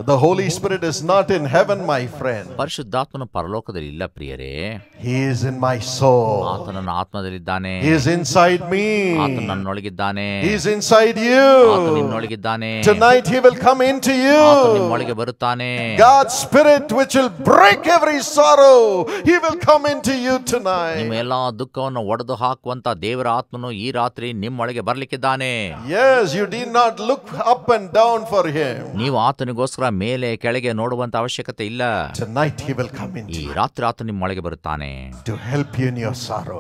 The Holy Spirit is not in heaven, my friend. He is in my soul. He is inside me. He is inside you. Tonight he will come into you. God's spirit which will break every sorrow, he will come into you tonight. Yes, you did not look up and down for him. ಮೇಲೆ ಕೆಳಗೆ ನೋಡುವಂತ ಅವಶ್ಯಕತೆ ಇಲ್ಲ ಈ ರಾತ್ರಿ ಆತ ನಿಮ್ಮ ಒಳಗೆ ಬರುತ್ತಾನೆ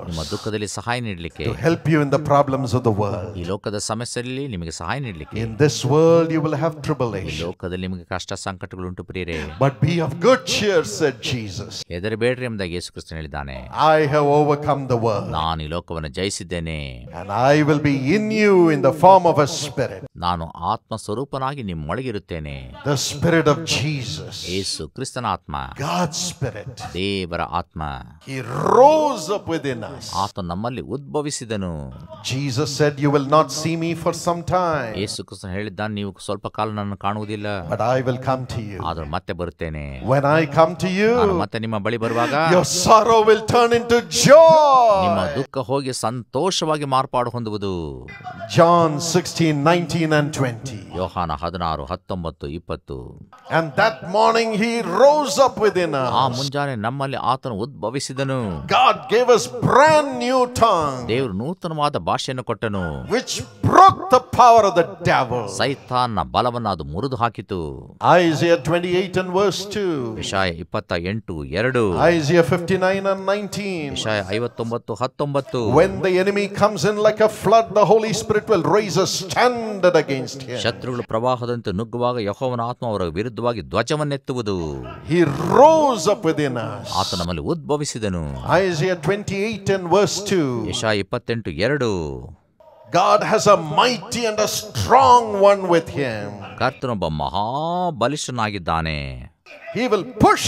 ನಿಮ್ಮ ದುಃಖದಲ್ಲಿ ಸಹಾಯ ನೀಡಲಿಕ್ಕೆ help you in the problems of the world ಈ ಲೋಕದ ಸಮಸ್ಯೆಯಲ್ಲಿ ನಿಮಗೆ ಸಹಾಯ ನೀಡಲಿಕ್ಕೆ in this world you will have ಈ ಲೋಕದಲ್ಲಿ ನಿಮಗೆ ಕಷ್ಟ ಸಂಕಟಗಳು ಉಂಟು ಪ್ರಿಯರೇ but be of good cheer said Jesus ಬೇಡ್ರಿ ಎಂಬುದಾಗಿ ಯೇಸು ಕ್ರಿಸ್ತನು ಹೇಳಿದ್ದಾನೆ I have overcome the world ನಾನು ಈ ಲೋಕವನ್ನು ಜಯಿಸಿದ್ದೇನೆ and I will be in you in the form of a spirit ನಾನು ಆತ್ಮ ಸ್ವರೂಪನಾಗಿ ನಿಮ್ಮೊಳಗಿರುತ್ತೇನೆ the spirit of Jesus Yesu ಕ್ರಿಸ್ತನ ಆತ್ಮ ಸ್ಪಿರಿಟ್ ದೇವರ ಆತ್ಮ ಹಿ ಆತ ನಮ್ಮಲ್ಲಿ ಉದ್ಭವಿಸಿದನು Jesus said you will not see me for some time Yesu ಕ್ರಿಸ್ತನು ಹೇಳಿದ್ದಾನೆ ನೀವು ಸ್ವಲ್ಪ ಕಾಲ ನನ್ನ ಕಾಣುವುದಿಲ್ಲ but I will come to you ಆದರೂ ಮತ್ತೆ ಬರುತ್ತೇನೆ when I come to you ಮತ್ತೆ ನಿಮ್ಮ ಬಳಿ ಬರುವಾಗ your sorrow will turn into joy ನಿಮ್ಮ ದುಃಖ ಹೋಗಿ ಸಂತೋಷವಾಗಿ ಮಾರ್ಪಾಡು ಹೊಂದುವುದು ಜಾನ್ 16 19 19 and 20. ಯೋಹಾನ ಹದಿನಾರು ಹತ್ತೊಂಬತ್ತು ಇಪ್ಪತ್ತು And that morning he rose up within ಆ ಮುಂಜಾನೆ ನಮ್ಮಲ್ಲಿ ಆತನು ಉದ್ಭವಿಸಿದನು. God gave us brand new tongue. ದೇವರು ನೂತನವಾದ ಭಾಷೆಯನ್ನು ಕೊಟ್ಟನು. Which broke the power of the devil. ಸೈತಾನ್ನ ಬಲವನ್ನು ಅದು ಮುರಿದು ಹಾಕಿತು. Isaiah 28 and verse 2. 28 2. Isaiah 59 and 19. 59 19. When the enemy comes in like a flood the Holy Spirit will raise a standard against him. ಶತ್ರುಗಳು ಪ್ರವಾಹದಂತೆ ನುಗ್ಗುವಾಗ ಯಹೋವನ ಆತ್ಮ ಅವರ ವಿರುದ್ಧವಾಗಿ ಧ್ವಜವನ್ನೆತ್ತುವುದು He ರೋಸ್ ಅಪ್ within ಆತ ನಮ್ಮಲ್ಲಿ ಉದ್ಭವಿಸಿದನು Isaiah 28 and verse ಟು ಯಶ ಇಪ್ಪತ್ತೆಂಟು ಎರಡು God has a mighty and a strong one with him. ಕರ್ತನೊಬ್ಬ ಮಹಾಬಲಿಷ್ಠನಾಗಿದ್ದಾನೆ He will push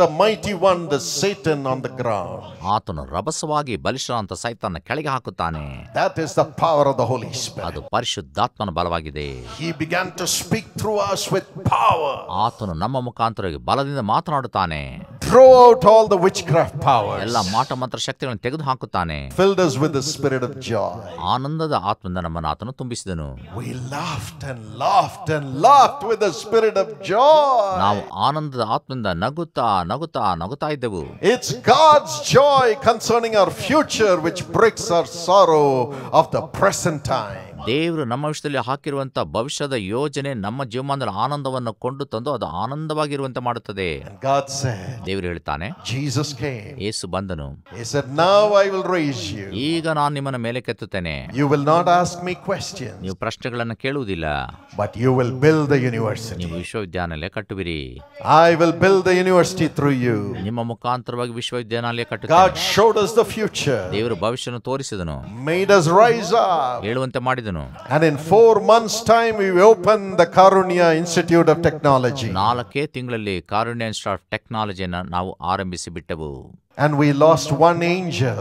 the mighty one, the Satan on the ground. ಆತನು ರಭಸವಾಗಿ ಬಲಿಷ್ಠರಂತ ಸೈತಾನ್ನ ಕೆಳಗೆ ಹಾಕುತ್ತಾನೆ That is the power of the Holy Spirit. ಅದು ಪರಿಶುದ್ಧಾತ್ಮನ ಬಲವಾಗಿದೆ He began to speak through us with power. ಆತನು ನಮ್ಮ ಮುಖಾಂತರ ಬಲದಿಂದ ಮಾತನಾಡುತ್ತಾನೆ Throw out all the witchcraft powers. ಎಲ್ಲ ಮಾಟ ಮಂತ್ರ ಶಕ್ತಿಗಳನ್ನು ತೆಗೆದು ಹಾಕುತ್ತಾನೆ Filled us with the spirit of joy. ಆನಂದದ ಆತ್ಮದಿಂದ ನಮ್ಮನ್ನು ಆತನು ತುಂಬಿಸಿದನು We laughed and laughed and laughed with the spirit of joy. ನಾವು ಆನಂದದ ಆತ್ಮದಿಂದ ನಗುತ್ತಾ it's god's joy concerning our future which breaks our sorrow of the present time ದೇವರು ನಮ್ಮ ವಿಷಯದಲ್ಲಿ ಹಾಕಿರುವಂತಹ ಭವಿಷ್ಯದ ಯೋಜನೆ ನಮ್ಮ ಜೀವಮಾನದಲ್ಲಿ ಆನಂದವನ್ನು ಕೊಂಡು ತಂದು ಅದು ಆನಂದವಾಗಿರುವಂತೆ ಮಾಡುತ್ತದೆ ದೇವರು ಹೇಳ್ತಾನೆ ಯೇಸು ಬಂದನು ಈಗ ನಾನು ನಿಮ್ಮನ್ನ ಮೇಲೆ ಕೆತ್ತುತ್ತೇನೆ you will not ask me question ನೀವು ಪ್ರಶ್ನೆಗಳನ್ನು ಕೇಳುವುದಿಲ್ಲ but you will build the university ನೀವು ವಿಶ್ವವಿದ್ಯಾನಿಲಯ ಕಟ್ಟುವಿರಿ I will build the university through you ನಿಮ್ಮ ಮುಖಾಂತರವಾಗಿ ವಿಶ್ವವಿದ್ಯಾನಿಲಯ ಕಟ್ಟು God showed us the future ದೇವರು ಭವಿಷ್ಯವನ್ನು ತೋರಿಸಿದನು ಮೇಡ್ ಅಸ್ ರೈಸ್ ಅಪ್ ಹೇಳುವಂತೆ ಮಾಡಿದ And in four months' time, we opened the Karunya Institute of Technology. ನಾಲ್ಕೇ ತಿಂಗಳಲ್ಲಿ ಕಾರುಣ್ಯ ಇನ್ಸ್ಟಿಟ್ಯೂಟ್ ಆಫ್ ಟೆಕ್ನಾಲಜಿಯನ್ನು ನಾವು ಆರಂಭಿಸಿ and we lost one angel.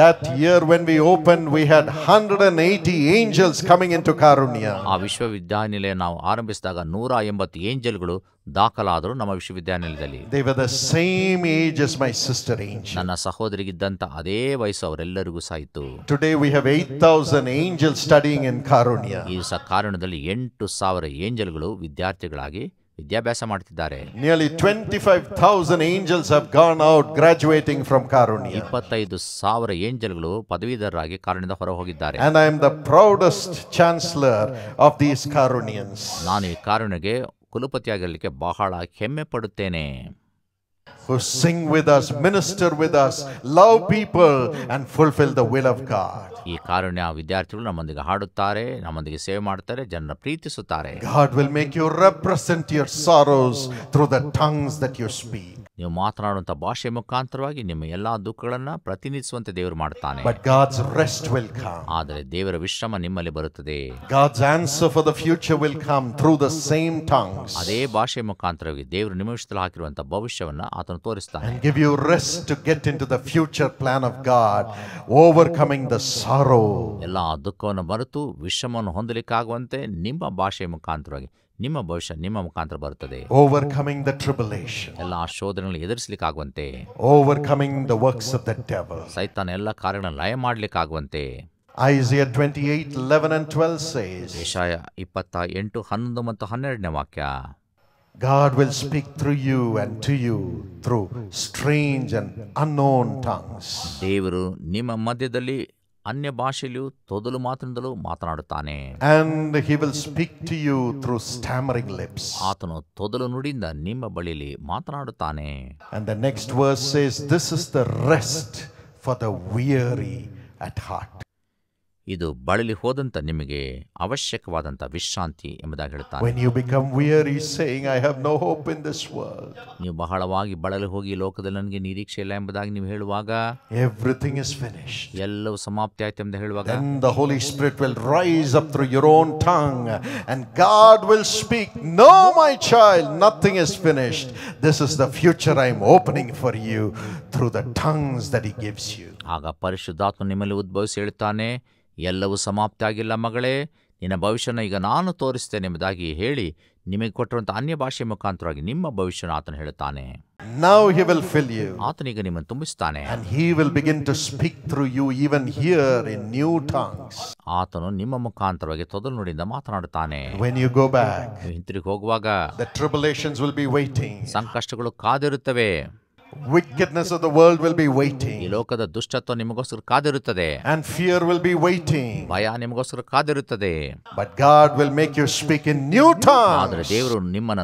That year when we opened, we had 180 angels coming into Karunya. ಆ ವಿಶ್ವವಿದ್ಯಾನಿಲಯ ನಾವು ಆರಂಭಿಸಿದಾಗ ನೂರ ಎಂಬತ್ತು ಏಂಜಲ್ಗಳು ದಾಖಲಾದರು ನಮ್ಮ ವಿಶ್ವವಿದ್ಯಾನಿಲಯದಲ್ಲಿ. They were the same age as my sister angel. ನನ್ನ ಸಹೋದರಿಗಿದ್ದಂತ ಅದೇ ವಯಸ್ಸು ಅವರೆಲ್ಲರಿಗೂ ಸಾಯಿತು. Today we have 8000 angels studying in Karunya. ಈ ಕಾರಣದಲ್ಲಿ 8000 ಏಂಜಲ್ಗಳು ವಿದ್ಯಾರ್ಥಿಗಳಾಗಿ ವಿದ್ಯಾಭ್ಯಾಸ ಮಾಡುತ್ತಿದ್ದಾರೆ nearly twenty five thousand angels have gone out graduating from Karunya ಇಪ್ಪತ್ತೈದು ಸಾವಿರ ಏಂಜಲ್ಗಳು ಪದವೀಧರರಾಗಿ ಕಾರಣದಿಂದ ಹೊರ ಹೋಗಿದ್ದಾರೆ and I am the proudest chancellor of these Karunyans ನಾನು ಈ ಕಾರುಣ್ಯಗೆ ಕುಲಪತಿಯಾಗಿರಲಿಕ್ಕೆ ಬಹಳ ಹೆಮ್ಮೆ ಪಡುತ್ತೇನೆ who sing with us, minister with us, love people and fulfill the will of God. ಈ ಕಾರಣ ವಿದ್ಯಾರ್ಥಿಗಳು ನಮ್ಮೊಂದಿಗೆ ಹಾಡುತ್ತಾರೆ ನಮ್ಮೊಂದಿಗೆ ಸೇವೆ ಮಾಡ್ತಾರೆ ಜನರ ಪ್ರೀತಿಸುತ್ತಾರೆ God will make you represent your sorrows through the tongues that you speak. ನೀವು ಮಾತನಾಡುವಂಥ ಭಾಷೆಯ ಮುಖಾಂತರವಾಗಿ ನಿಮ್ಮ ಎಲ್ಲಾ ದುಃಖಗಳನ್ನು ಪ್ರತಿನಿಧಿಸುವಂತೆ ದೇವರು ಮಾಡ್ತಾನೆ But God's rest will come. ಆದರೆ ದೇವರ ವಿಶ್ರಮ ನಿಮ್ಮಲ್ಲಿ ಬರುತ್ತದೆ God's answer for the future will come through the same tongues ಅದೇ ಭಾಷೆಯ ಮುಖಾಂತರವಾಗಿ ದೇವರು ನಿಮ್ಮ ವಿಷಯದಲ್ಲಿ ಹಾಕಿರುವಂಥ ಭವಿಷ್ಯವನ್ನು ಆತನು ತೋರಿಸ್ತಾನೆ and give you rest to get into the future plan of God, overcoming the sorrow. ಎಲ್ಲ ದುಃಖವನ್ನು ಮರೆತು ವಿಶ್ರಮವನ್ನು ಹೊಂದಲಿಕ್ಕಾಗುವಂತೆ ನಿಮ್ಮ ಭಾಷೆಯ ಮುಖಾಂತರವಾಗಿ ನಿಮ್ಮ ಭವಿಷ್ಯ ನಿಮ್ಮ ಮುಖಾಂತರ ಬರುತ್ತದೆ ಓವರ್ಕಮಿಂಗ್ ಕಮಿಂಗ್ ದ ಟ್ರಿಬುಲೇಷನ್ ಎಲ್ಲ ಶೋಧನೆಗಳನ್ನು ಎದುರಿಸಲಿಕ್ಕಾಗುವಂತೆ overcoming the works of the devil ಸೈತಾನ ಎಲ್ಲ ಕಾರ್ಯಗಳನ್ನು ಲಯ ಮಾಡಲಿಕ್ಕಾಗುವಂತೆ ಐಸಿಯಾ 28 11 and 12 says ಯೆಶಾಯ 28 11 ಮತ್ತು 12 ನೇ ವಾಕ್ಯ God will speak through you and to you through strange and unknown tongues ದೇವರು ನಿಮ್ಮ ಮಧ್ಯದಲ್ಲಿ అన్య భాషలు తొదలు మాట్లాడుతానే and he will speak to you through stammering lips ಆತನು ತೊದಲು ನುಡಿಯಿಂದ ನಿಮ್ಮ ಬಳಿಲಿ ಮಾತನಾಡುತ್ತಾನೆ and the next verse says this is the rest for the weary at heart ಇದು ಬಳಲಿ ಹೋದಂತ ನಿಮಗೆ ಅವಶ್ಯಕವಾದಂತ ವಿಶ್ರಾಂತಿ ಎಂಬುದಾಗಿ ಹೇಳ್ತಾನೆ when you become weary saying i have no hope in this world ನೀವು ಬಹಳವಾಗಿ ಬಳಲಿ ಹೋಗಿ ಲೋಕದಲ್ಲಿ ನನಗೆ ನಿರೀಕ್ಷೆ ಇಲ್ಲ ಎಂಬುದಾಗಿ ನೀವು ಹೇಳುವಾಗ everything is finished ಎಲ್ಲವೂ ಸಮಾಪ್ತಿ ಆಯಿತು ಎಂದು ಹೇಳುವಾಗ then the holy spirit will rise up through your own tongue and god will speak no my child nothing is finished this is the future i am opening for you through the tongues that he gives you ಆಗ ಪರಿಶುದ್ಧಾತ್ಮ ನಿಮ್ಮಲ್ಲಿ ಉದ್ಭವಿಸಿ ಹೇಳುತ್ತಾನೆ ಎಲ್ಲವೂ ಸಮಾಪ್ತಿಯಾಗಿಲ್ಲ ಆಗಿಲ್ಲ ಮಗಳೇ ನಿನ್ನ ಭವಿಷ್ಯನ ಈಗ ನಾನು ತೋರಿಸ್ತೇನೆ ನಿಮ್ಮದಾಗಿ ಹೇಳಿ ನಿಮಗೆ ಕೊಟ್ಟಿರುವಂಥ ಅನ್ಯ ಭಾಷೆ ಮುಖಾಂತರವಾಗಿ ನಿಮ್ಮ ಭವಿಷ್ಯನ ಆತನ ಹೇಳುತ್ತಾನೆ ಹಿ he ಫಿಲ್ ಯು ಆತನ ಈಗ ನಿಮ್ಮನ್ನು ತುಂಬಿಸ್ತಾನೆ And he will begin to speak through you even here in new tongues. ಆತನು ನಿಮ್ಮ ಮುಖಾಂತರವಾಗಿ ತೊದಲು ನುಡಿಯಿಂದ ಮಾತನಾಡುತ್ತಾನೆ When you go back, ಹಿಂತಿರುಗಿ ಹೋಗುವಾಗ the tribulations will be waiting. ಸಂಕಷ್ಟಗಳು ಕಾದಿರುತ್ತವೆ wickedness of the world will be waiting. ಈ ಲೋಕದ ದುಷ್ಟತ್ವ ನಿಮಗೋಸ್ಕರ ಕಾದಿರುತ್ತದೆ. And fear will be waiting. ಭಯ ನಿಮಗೋಸ್ಕರ ಕಾದಿರುತ್ತದೆ. But God will make you speak in new tongues. ಆದರೆ ದೇವರು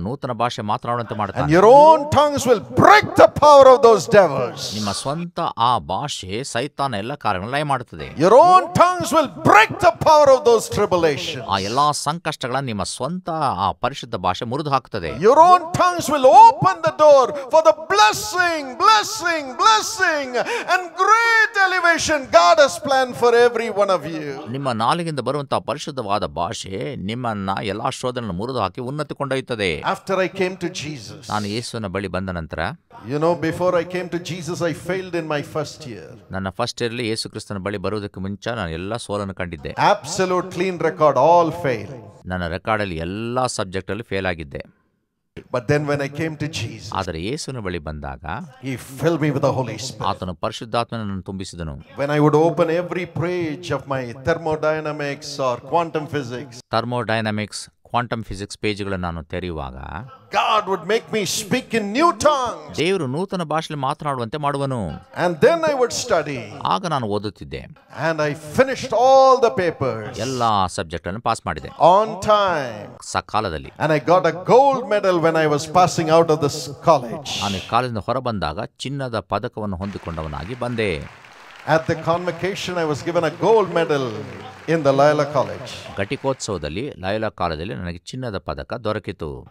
ನೂತನ ಭಾಷೆ ಮಾತನಾಡುವಂತೆ And your own tongues will break the power of those devils. ನಿಮ್ಮ ಸ್ವಂತ ಆ ಭಾಷೆ ಸೈತಾನ ಎಲ್ಲ ಕಾರ್ಯಗಳನ್ನು ಲಯ ಮಾಡುತ್ತದೆ. Your own tongues will break the power of those tribulations. ಆ ಎಲ್ಲಾ ಸಂಕಷ್ಟಗಳನ್ನು ನಿಮ್ಮ ಸ್ವಂತ ಆ ಪರಿಶುದ್ಧ ಭಾಷೆ ಮುರಿದು ಹಾಕುತ್ತದೆ. Your own tongues will open the door for the blessing blessing, blessing, blessing, and great elevation God has planned for every one of you. ನಿಮ್ಮ ನಾಲಿಗಿಂದ ಬರುವಂತಹ ಪರಿಶುದ್ಧವಾದ ಭಾಷೆ ನಿಮ್ಮನ್ನ ಎಲ್ಲಾ ಶೋಧನೆಗಳನ್ನು ಮುರಿದು ಹಾಕಿ ಉನ್ನತಿ ಕೊಂಡೊಯ್ಯುತ್ತದೆ after I came to Jesus ನಾನು ಯೇಸುವಿನ ಬಳಿ ಬಂದ ನಂತರ you know before I came to Jesus I failed in my first year ನನ್ನ ಫಸ್ಟ್ ಇಯರ್ ಯೇಸು ಕ್ರಿಸ್ತನ ಬಳಿ ಬರುವುದಕ್ಕೆ ಮುಂಚೆ ನಾನು ಎಲ್ಲಾ ಸೋಲನ್ನು ಕಂಡಿದ್ದೆ absolute clean record all fail ನನ್ನ ರೆಕಾರ್ಡ್ ಅಲ್ಲಿ ಎಲ್ಲಾ ಸಬ್ಜೆಕ್ಟ್ ಅಲ್ಲಿ ಫೇಲ್ ಆಗಿದ್ದೆ but then when I came to Jesus, ಆದರೆ ಯೇಸುವಿನ ಬಳಿ ಬಂದಾಗ he filled me with the Holy Spirit. ಆತನು ಪರಿಶುದ್ಧಾತ್ಮನನ್ನು ತುಂಬಿಸಿದನು. When I would open every page of my thermodynamics or quantum physics, thermodynamics quantum physics ಪೇಜ್ಗಳನ್ನು ನಾನು ತೆರೆಯುವಾಗ God would make me speak in new tongues. ದೇವರು ನೂತನ ಭಾಷೆಯಲ್ಲಿ ಮಾತನಾಡುವಂತೆ ಮಾಡುವನು. And then I would study. ಆಗ ನಾನು ಓದುತ್ತಿದ್ದೆ. And I finished all the papers. ಎಲ್ಲಾ ಸಬ್ಜೆಕ್ಟ್ ಅನ್ನು ಪಾಸ್ ಮಾಡಿದೆ. On time. ಸಕಾಲದಲ್ಲಿ. And I got a gold medal when I was passing out of the college. ನಾನು ಕಾಲೇಜಿನ ಹೊರಬಂದಾಗ ಚಿನ್ನದ ಪದಕವನ್ನು ಹೊಂದಿಕೊಂಡವನಾಗಿ ಬಂದೆ. At the convocation, I was given a gold medal in the Lila College.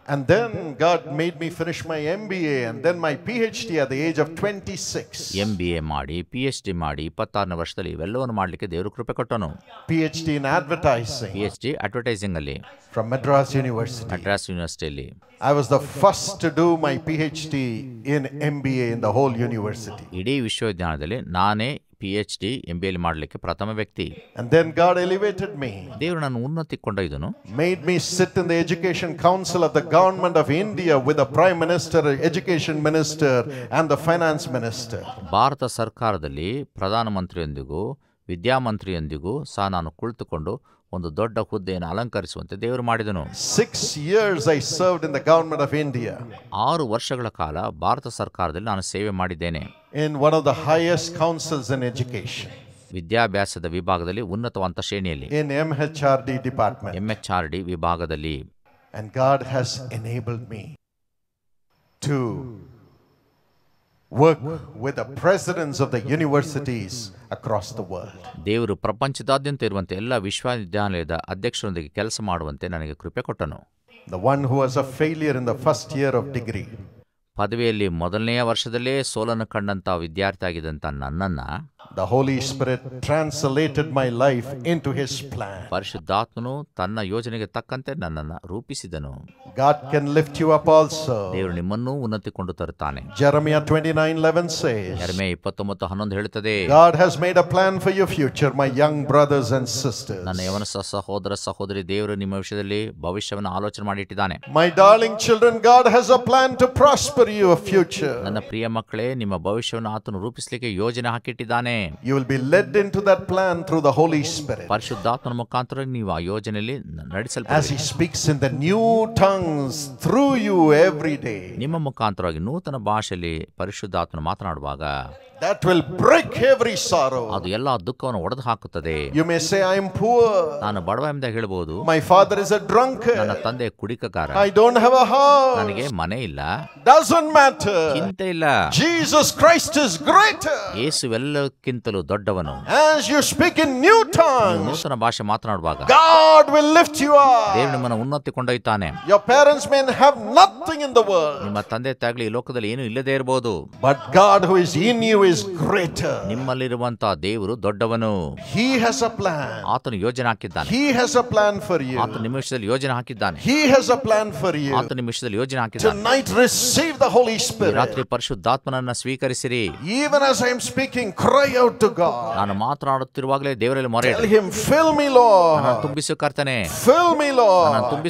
And then God made me finish my MBA and then my PhD at the age of 26. MBA B PhD ಮಾಡಿ P H D ಮಾಡಿ ಇಪ್ಪತ್ತಾರನೇ PhD in advertising PhD advertising Ali. from Madras University. University ಯೂನಿವರ್ಸಿಟಿಯಲ್ಲಿ I was the first to do my PhD in MBA in the whole university. P H D M B ಮಾಡಲಿಕ್ಕೆ ಪ್ರಥಮ ವ್ಯಕ್ತಿ And then God elevated me, ದೇವರು ನಾನು ಉನ್ನತಿ ಕೊಂಡೊಯ್ದನು made me sit in the Education Council of the Government of India with the Prime Minister, Education Minister, and the Finance Minister. Bharat ಸರ್ಕಾರದಲ್ಲಿ ಪ್ರಧಾನಮಂತ್ರಿಯೊಂದಿಗೂ ವಿದ್ಯಾಮಂತ್ರಿಯೊಂದಿಗೂ ಸಹ ನಾನು ಕುಳಿತುಕೊಂಡು ಒಂದು ದೊಡ್ಡ ಹುದ್ದೆಯನ್ನು ಅಲಂಕರಿಸುವಂತೆ ದೇವರು ಮಾಡಿದನು six years I serve in the government of India ಆರು ವರ್ಷಗಳ ಕಾಲ ಭಾರತ ಸರ್ಕಾರದಲ್ಲಿ ನಾನು ಸೇವೆ ಮಾಡಿದ್ದೇನೆ in one of the highest councils in education ವಿದ್ಯಾಭ್ಯಾಸದ ವಿಭಾಗದಲ್ಲಿ ಉನ್ನತವಂತ ಶ್ರೇಣಿಯಲ್ಲಿ in M H R D department M H R D ವಿಭಾಗದಲ್ಲಿ and God has enabled me to work with the presidents of the universities across the world ದೇವರು ಪ್ರಪಂಚದಾದ್ಯಂತ ಇರುವಂತೆ ಎಲ್ಲ ವಿಶ್ವವಿದ್ಯಾಲಯದ ಅಧ್ಯಕ್ಷರೊಂದಿಗೆ ಕೆಲಸ ಮಾಡುವಂತೆ ನನಗೆ ಕೃಪೆ ಕೊಟ್ಟನು the one who was a failure in the first year of degree ಪದವಿಯಲ್ಲಿ ಮೊದಲನೆಯ ವರ್ಷದಲ್ಲೇ ಸೋಲನ್ನು ಕಂಡಂಥ ವಿದ್ಯಾರ್ಥಿ ಆಗಿದ್ದಂಥ ನನ್ನನ್ನು The Holy Spirit translated my life into His plan. God can lift you up also. ದೇವರು ನಿಮ್ಮನ್ನು ಉನ್ನತಿಕೊಂಡು Jeremiah 29:11 says. God has made a plan for your future, my young brothers and sisters. My darling children, God has a plan to prosper your future. ಮಾಡ್ತಾನೆ you will be led into that plan through the Holy Spirit ಪರಿಶುದ್ಧಾತ್ಮನ ಮುಖಾಂತರ ನೀವು ಆ ಯೋಜನೆಯಲ್ಲಿ ನಡೆಸಲ್ಪಡುತ್ತೀರಿ as he speaks in the new tongues through you every day ನಿಮ್ಮ ಮುಖಾಂತರವಾಗಿ ನೂತನ ಭಾಷೆಯಲ್ಲಿ ಪರಿಶುದ್ಧಾತ್ಮನ ಮಾತನಾಡುವಾಗ that will break every sorrow ಅದು ಎಲ್ಲಾ ದುಃಖವನ್ನು ಒಡೆದು ಹಾಕುತ್ತದೆ you may say I am poor ನಾನು ಬಡವ ಎಂದ ಹೇಳಬಹುದು my father is a drunk ನನ್ನ ತಂದೆ ಕುಡಿಕಕಾರ I don't have a house ನನಗೆ ಮನೆ ಇಲ್ಲ ಡಸಂಟ್ ಮ್ಯಾಟರ್ ಚಿಂತೆ ಇಲ್ಲ Jesus Christ is great Yesu ಎಲ್ಲ ಕ್ಕಿಂತಲೂ ದೊಡ್ಡವನು ನೂತನ ಭಾಷೆ ಮಾತನಾಡುವಾಗ ದೇವರು ನಿಮ್ಮನ್ನು ಉನ್ನತಿ ಕೊಂಡೊಯ್ತಾನೆ ನಿಮ್ಮ ತಂದೆ ತಾಗಲಿ ಈ ಲೋಕದಲ್ಲಿ ಏನು ಇಲ್ಲದೆ ಇರಬಹುದು but God who is in you is greater ನಿಮ್ಮಲ್ಲಿರುವಂತಹ ದೇವರು ದೊಡ್ಡವನು ಹಿ ಹ್ಯಾಸ್ ಅ ಪ್ಲಾನ್ ಆತನು ಯೋಜನೆ ಹಾಕಿದ್ದಾನೆ he has a plan for you ಆತ ನಿಮ್ಮ ಯೋಜನೆ ಹಾಕಿದ್ದಾನೆ he has a plan for you ಆತ ನಿಮಿಷದಲ್ಲಿ ಯೋಜನೆ ಹಾಕಿದ್ದಾನೆ tonight receive the Holy Spirit ರಾತ್ರಿ ಪರಿಶುದ್ಧಾತ್ಮನನ್ನ ಸ್ವೀಕರಿಸಿರಿ even as I am speaking cry out to God. ನಾನು ಮಾತನಾಡುತ್ತಿರುವಾಗಲೇ ದೇವರಲ್ಲಿ ಮೊರೆ Tell him, fill me, Lord. Fill me, Lord.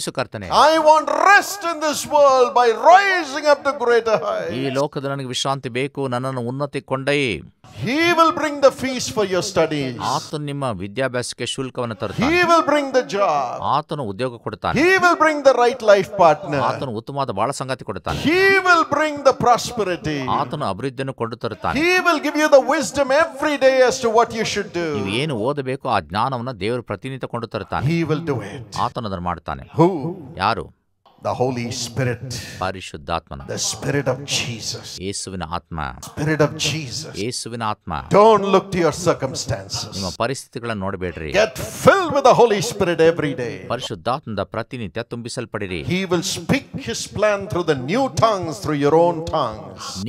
I want rest in this world by rising up to greater heights. ಈ ಲೋಕದಲ್ಲಿ ನನಗೆ ವಿಶ್ರಾಂತಿ ಬೇಕು ನನ್ನನ್ನು ಉನ್ನತಿ ಕೊಂಡೊಯ್ಯಿ he will bring the fees for your studies. He will bring the job. He will bring the right life partner. He will bring the prosperity. He will give you the wisdom every day as to what you should do. He will do it. Who? Yaru the Holy Spirit, the Spirit of Jesus, ಯೇಸುವಿನ Spirit of Jesus, ಆತ್ಮ. Don't look to your circumstances. Get filled with the Holy Spirit every He will speak His plan through the new tongues, through your own tongues.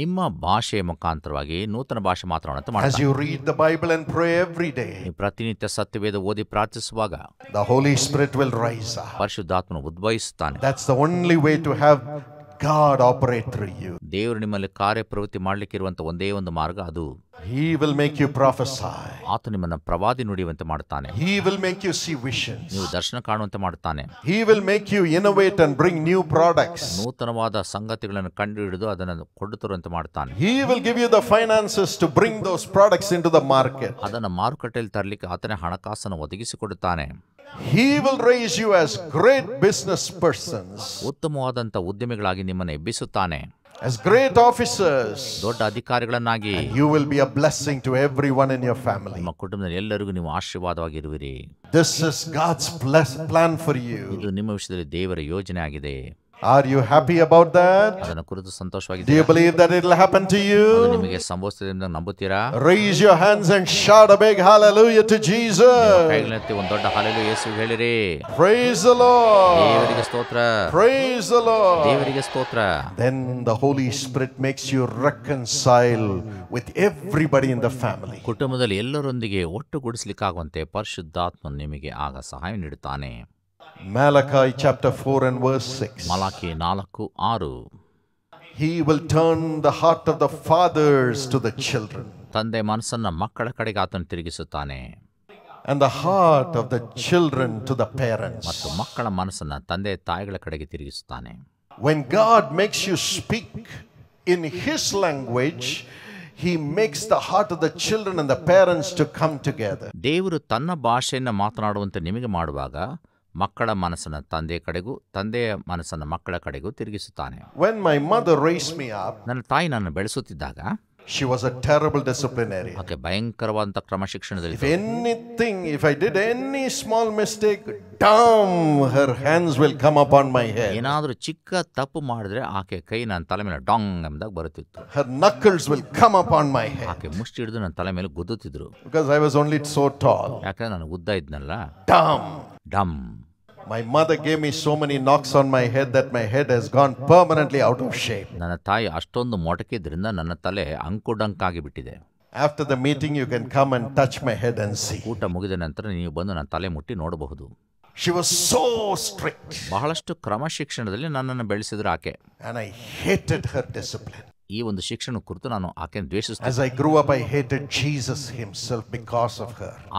As you read the Bible and pray every the Holy Spirit will rise up. That's the only way to have God operate you ದೇವರು ನಿಮ್ಮಲ್ಲಿ ಕಾರ್ಯಪ್ರವೃತ್ತಿ ಇರುವಂತ ಒಂದೇ ಒಂದು ಮಾರ್ಗ ಅದು He will make you prophesy. ಆತ ನಿಮ್ಮನ್ನ ಪ್ರವಾದಿ ನುಡಿಯುವಂತೆ ಮಾಡುತ್ತಾನೆ. He will make you see visions. ನೀವು ದರ್ಶನ ಕಾಣುವಂತೆ ಮಾಡುತ್ತಾನೆ. He will make you innovate and bring new products. ನೂತನವಾದ ಸಂಗತಿಗಳನ್ನು ಕಂಡುಹಿಡಿದು ಅದನ್ನು ಕೊಂಡುತರುವಂತೆ ಮಾಡುತ್ತಾನೆ. He will give you the finances to bring those products into the market. ಅದನ್ನು ಮಾರುಕಟ್ಟೆಯಲ್ಲಿ ತರಲಿಕ್ಕೆ ಆತನೇ ಹಣಕಾಸನ್ನು ಒದಗಿಸಿಕೊಡುತ್ತಾನೆ. He will raise you as great business persons. ಉತ್ತಮವಾದಂತ ಉದ್ಯಮಿಗಳಾಗಿ ನಿಮ್ಮನ್ನು ಎಬ್ಬಿಸುತ್ತಾನೆ. as great officers and you will be a blessing to everyone in your family this is god's bless plan for you are you happy about that? Do you believe that it will happen to you? Raise your hands and shout a big hallelujah to Jesus. Praise the Lord. Praise the Lord. Then the Holy Spirit makes you reconcile with everybody in the family. ಕುಟುಂಬದಲ್ಲಿ ಎಲ್ಲರೊಂದಿಗೆ ಒಟ್ಟುಗೂಡಿಸಲಿಕ್ಕಾಗುವಂತೆ ಪರಿಶುದ್ಧಾತ್ಮನು ನಿಮಗೆ ಆಗ ಸಹಾಯ ನೀಡುತ್ತಾನೆ. Malachi chapter 4 and verse 6. He will turn the heart of the fathers to the children. And the heart of the children to the parents. When God makes you speak in His language, He makes the heart of the children and the parents to come together. ದೇವರು ತನ್ನ ಭಾಷೆಯನ್ನು ಮಾತನಾಡುವಂತೆ ನಿಮಗೆ ಮಾಡುವಾಗ ಮಕ್ಕಳ ಮನಸ್ಸನ್ನು ತಂದೆ ಕಡೆಗೂ ತಂದೆಯ ಮನಸ್ಸನ್ನು ಮಕ್ಕಳ ಕಡೆಗೂ ತಿರುಗಿಸುತ್ತಾನೆ When my mother raised me up, ನನ್ನ ತಾಯಿ ನನ್ನ ಬೆಳೆಸುತ್ತಿದ್ದಾಗ she was a terrible disciplinarian. ಆಕೆ ಭಯಂಕರವಾದಂಥ If anything, if I did any small mistake, damn, her hands will come upon my head. ಏನಾದರೂ ಚಿಕ್ಕ ತಪ್ಪು ಮಾಡಿದ್ರೆ ಆಕೆ ಕೈ ನನ್ನ ತಲೆ ಮೇಲೆ ಡಾಂಗ್ ಎಂದಾಗ ಬರುತ್ತಿತ್ತು Her knuckles will come upon my head. ಆಕೆ ಮುಷ್ಟಿ ನನ್ನ ತಲೆ ಮೇಲೆ ಗುದ್ದುತ್ತಿದ್ರು Because I was only so tall. ಯಾಕಂದ್ರೆ ನಾನು ಉದ್ದ ಇದ್ನಲ್ಲ Damn. ಡಮ್ My mother gave me so many knocks on my head that my head has gone permanently out of shape. After the meeting you can come and touch my head and see. She was so strict. And I hated her discipline. ಈ ಒಂದು ಶಿಕ್ಷಣ ಕುರಿತು ನಾನು ಆಕೆಯನ್ನು ದ್ವೇಷಿಸ್ತೇನೆ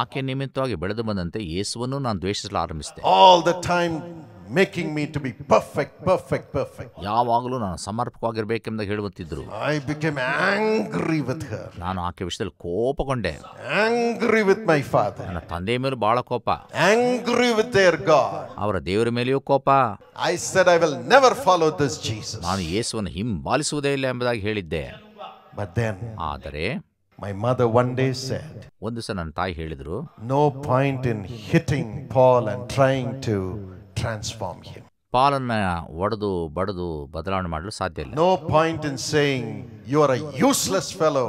ಆಕೆ ನಿಮಿತ್ತವಾಗಿ ಬೆಳೆದು ಬಂದಂತೆ ಯೇಸುವನ್ನು ನಾನು ದ್ವೇಷಿಸಲು ಆರಂಭಿಸಿದೆ making me to be perfect, perfect, perfect. ಯಾವಾಗಲೂ ನಾನು ಸಮರ್ಪಕವಾಗಿರಬೇಕು ಅಂತ ಹೇಳುತ್ತಿದ್ದರು. I became angry with her. ನಾನು ಆಕೆ ವಿಷಯದಲ್ಲಿ ಕೋಪಗೊಂಡೆ. Angry with my father. ನನ್ನ ತಂದೆ ಮೇಲೆ ಬಹಳ ಕೋಪ. Angry with their God. ಅವರ ದೇವರ ಮೇಲೆಯೂ ಕೋಪ. I said I will never follow this Jesus. ನಾನು ಯೇಸುವನ್ನು ಹಿಂಬಾಲಿಸುವುದೇ ಇಲ್ಲ ಎಂಬುದಾಗಿ ಹೇಳಿದ್ದೆ. But then My mother one day said, ಒಂದು ದಿವಸ ನನ್ನ ತಾಯಿ ಹೇಳಿದ್ರು no point in hitting Paul and trying to transform him. ಪಾಲನ್ನ ಒಡೆದು ಬಡದು ಬದಲಾವಣೆ ಮಾಡಲು ಸಾಧ್ಯ ಇಲ್ಲ no point in saying you are a useless fellow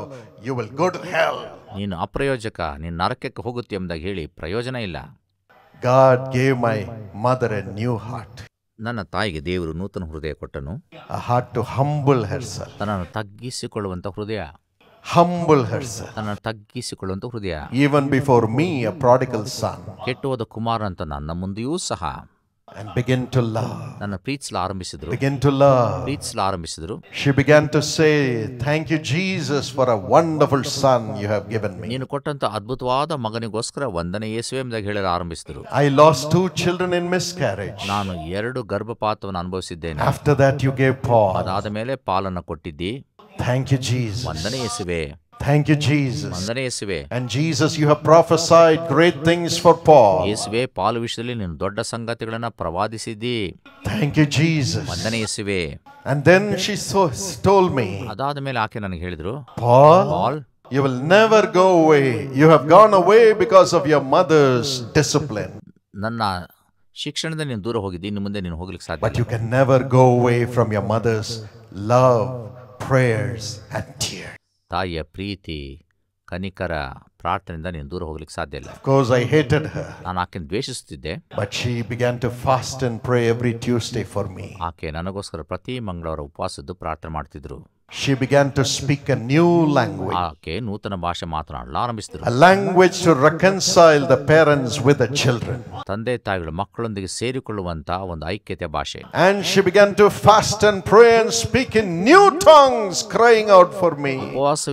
you will go to hell ನೀನು ಅಪ್ರಯೋಜಕ ನೀನು ನರಕಕ್ಕೆ ಹೋಗುತ್ತೆ ಎಂಬುದಾಗಿ ಹೇಳಿ ಪ್ರಯೋಜನ ಇಲ್ಲ God gave my mother a new heart ನನ್ನ ತಾಯಿಗೆ ದೇವರು ನೂತನ ಹೃದಯ ಕೊಟ್ಟನು a heart to humble herself ತನ್ನನ್ನು ತಗ್ಗಿಸಿಕೊಳ್ಳುವಂತ ಹೃದಯ ಹಂಬಲ್ ಹೆರ್ಸರ್ ತನ್ನನ್ನು ತಗ್ಗಿಸಿಕೊಳ್ಳುವಂತ ಹೃದಯ even before me a prodigal son ಕೆಟ್ಟು ಹೋದ ಕುಮಾರ ಅಂತ ನನ್ನ ಮುಂದೆಯೂ ಸಹ and begin to love ನನ್ನ ಪ್ರೀತಿಸಲು ಆರಂಭಿಸಿದರು begin to love ಪ್ರೀತಿಸಲು ಆರಂಭಿಸಿದರು she began to say thank you jesus for a wonderful son you have given me ನೀನು ಕೊಟ್ಟಂತ ಅದ್ಭುತವಾದ ಮಗನಿಗೋಸ್ಕರ ವಂದನೆ ಯೇಸುವೆ ಅಂತ ಹೇಳಲು ಆರಂಭಿಸಿದರು i lost two children in miscarriage ನಾನು ಎರಡು ಗರ್ಭಪಾತವನ್ನು ಅನುಭವಿಸಿದ್ದೇನೆ after that you gave paul ಅದಾದ ಮೇಲೆ ಪಾಲನ್ನು ಕೊಟ್ಟಿದ್ದಿ thank you jesus ವಂದನೆ ಯೇಸುವೆ Thank you, Jesus. And Jesus, you have prophesied great things for Paul. Thank you, Jesus. And then she so, told me, Paul, Paul, you will never go away. You have gone away because of your mother's discipline. But you can never go away from your mother's love, prayers, and tears. তাই এ প্রীতি কণিকার প্রার্থনা নিয়ে দূর হওয়া সম্ভব না of course I hated her আনাকিন দ্বেষಿಸುತ್ತಿದ್ದೆ but she began to fast and pray every Tuesday for me okay নানুকোসর প্রতি মঙ্গলবার উপবাসದ್ದು প্রার্থনা ಮಾಡುತ್ತಿದ್ದರು she began to speak a new language. A language to reconcile the parents with the children. And she began to fast and pray and speak in new tongues crying out for me. And words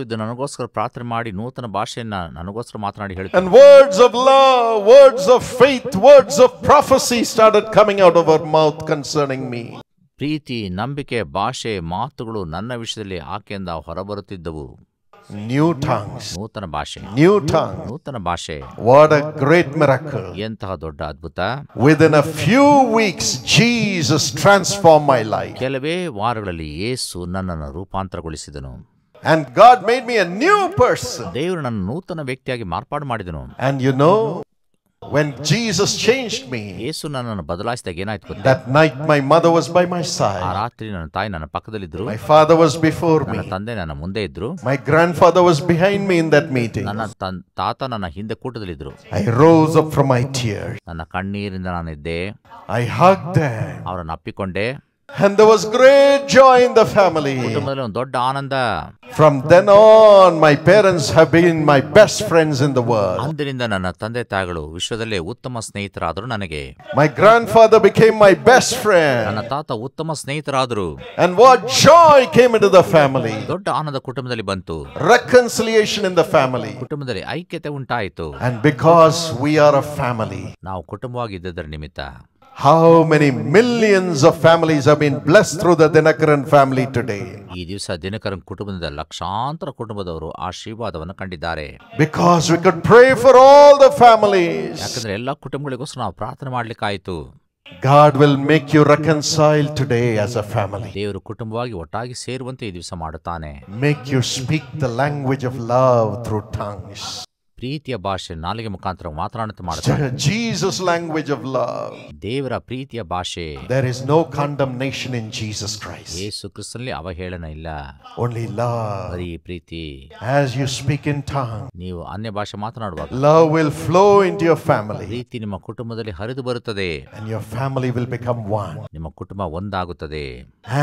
of love, words of faith, words of prophecy started coming out of her mouth concerning me. ಪ್ರೀತಿ ನಂಬಿಕೆ ಭಾಷೆ ಮಾತುಗಳು ನನ್ನ ವಿಷಯದಲ್ಲಿ ಆಕೆಯಿಂದ ಹೊರಬರುತ್ತಿದ್ದವು new tongues ನೂತನ ಭಾಷೆ new ಟಾಂಗ್ ನೂತನ ಭಾಷೆ ವಾಟ್ ಅ ಗ್ರೇಟ್ ಮಿರಾಕಲ್ ಎಂತಹ ದೊಡ್ಡ ಅದ್ಭುತ with in a few weeks Jesus transform my life ಕೆಲವೇ ವಾರಗಳಲ್ಲಿ ಯೇಸು ನನ್ನನ್ನು ರೂಪಾಂತರಗೊಳಿಸಿದನು and God made me a new person ದೇವರು ನನ್ನ ನೂತನ ವ್ಯಕ್ತಿಯಾಗಿ ಮಾರ್ಪಾಡು ಮಾಡಿದನು and you know When Jesus changed me, that night my mother was by my side. My father was before me. My grandfather was behind me in that meeting. I rose up from my tears. I hugged them. And there was great joy in the family. From then on, my parents have been my best friends in the world. My grandfather became my best friend. And what joy came into the family! Reconciliation in the family. And because we are a family, Now, ಕುಟುಂಬವಾಗಿದ್ದದರ how many millions of families have been blessed through the Dinakaran family today? Because we could pray for all the families. God will make you reconcile today as a family. Make you speak the language of love through tongues. ಪ್ರೀತಿಯ ಭಾಷೆ ನಾಲಿಗೆ ಮುಕಾಂತರ ಮಾತನಾಣ ಅಂತ ಮಾಡ್ತಾರೆ Jesus language of love ದೇವರ ಪ್ರೀತಿಯ ಭಾಷೆ there is no condemnation in Jesus Christ ಯೇಸುಕ್ರಿಸ್ತನಲ್ಲಿ ಅವಹೇಳನ ಇಲ್ಲ ಓನ್ಲಿ ಲವ್ ಹರಿ ಪ್ರೀತಿ as you speak in tongue ನೀವು ಅನ್ಯ ಭಾಷೆ ಮಾತನಾಡಬಹುದು love will flow into your family ರೀತಿ ನಿಮ್ಮ ಕುಟುಂಬದಲ್ಲಿ ಹರಿದು ಬರುತ್ತಿದೆ and your family will become 1 ನಿಮ್ಮ ಕುಟುಂಬ ಒಂದಾಗುತ್ತದೆ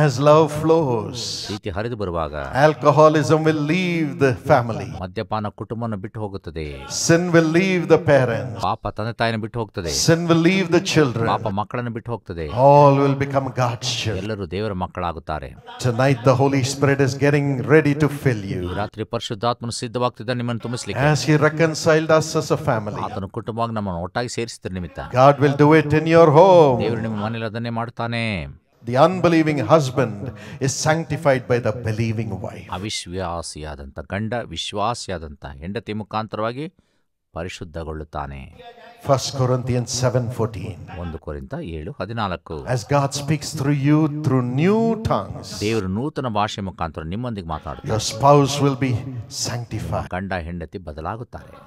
ಆಸ್ ಲವ್ ಫ್ಲೋಸ್ ರೀತಿ ಹರಿದು ಬರುವಾಗ alcoholism will leave the family ಮದ್ಯಪಾನ ಕುಟುಂಬನ್ನ ಬಿಟ್ಟು ಹೋಗುತ್ತದೆ sin will leave the parents ಪಾಪ ತಂದೆ ತಾಯಿನ ಬಿಟ್ಟು ಹೋಗ್ತದೆ sin will leave the children ಪಾಪ ಮಕ್ಕಳನ್ನು ಬಿಟ್ಟು ಹೋಗ್ತದೆ ಆಲ್ ವಿಲ್ ಬಿಕಮ್ ಗಾಡ್ಸ್ ಎಲ್ಲರೂ ದೇವರ ಮಕ್ಕಳಾಗುತ್ತಾರೆ tonight the Holy Spirit is getting ready to fill you ರಾತ್ರಿ ಪರಿಶುದ್ಧಾತ್ಮನು ಸಿದ್ಧವಾಗ್ತಿದ್ದ ನಿಮ್ಮನ್ನು ತುಂಬಿಸಲಿಕ್ಕೆ as he reconciled us us a family ಆತನ ಕುಟುಂಬವಾಗಿ ನಮ್ಮನ್ನು ಒಟ್ಟಾಗಿ ಸೇರಿಸಿದ ನಿಮಿತ್ತ God will do it in your home ದೇವರು ನಿಮ್ಮ ಮನೆಯಲ್ಲಿ ಅದನ್ನೇ ಮಾಡುತ್ತಾನೆ the unbelieving husband is sanctified by the believing wife. Avishwasiyadanta ganda, vishwasiyadanta. Enda temu kantravagi parishuddha golutane. First Corinthians 7:14. As God speaks through you through new tongues, your spouse will be sanctified.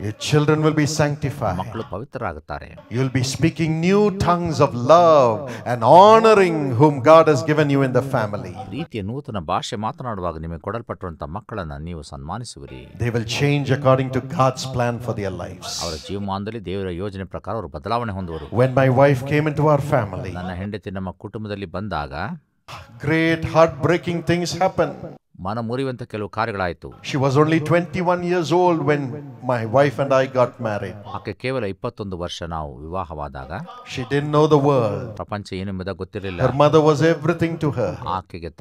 Your children will be sanctified. ಪವಿತ್ರರಾಗುತ್ತಾರೆ You'll be speaking new tongues of love and honoring whom God has given you in the family. They will change according to God's plan for their lives. ಯೋಜನೆ ಪ್ರಕಾರ ಅವರು ಬದಲಾವಣೆ ಹೊಂದುವರು When my wife came into our family, ನನ್ನ ಹೆಂಡತಿ ನಮ್ಮ ಕುಟುಂಬದಲ್ಲಿ ಬಂದಾಗ great heartbreaking things happened. ಕೆಲವು ಕಾರ್ಯಗಳಾಯ್ತು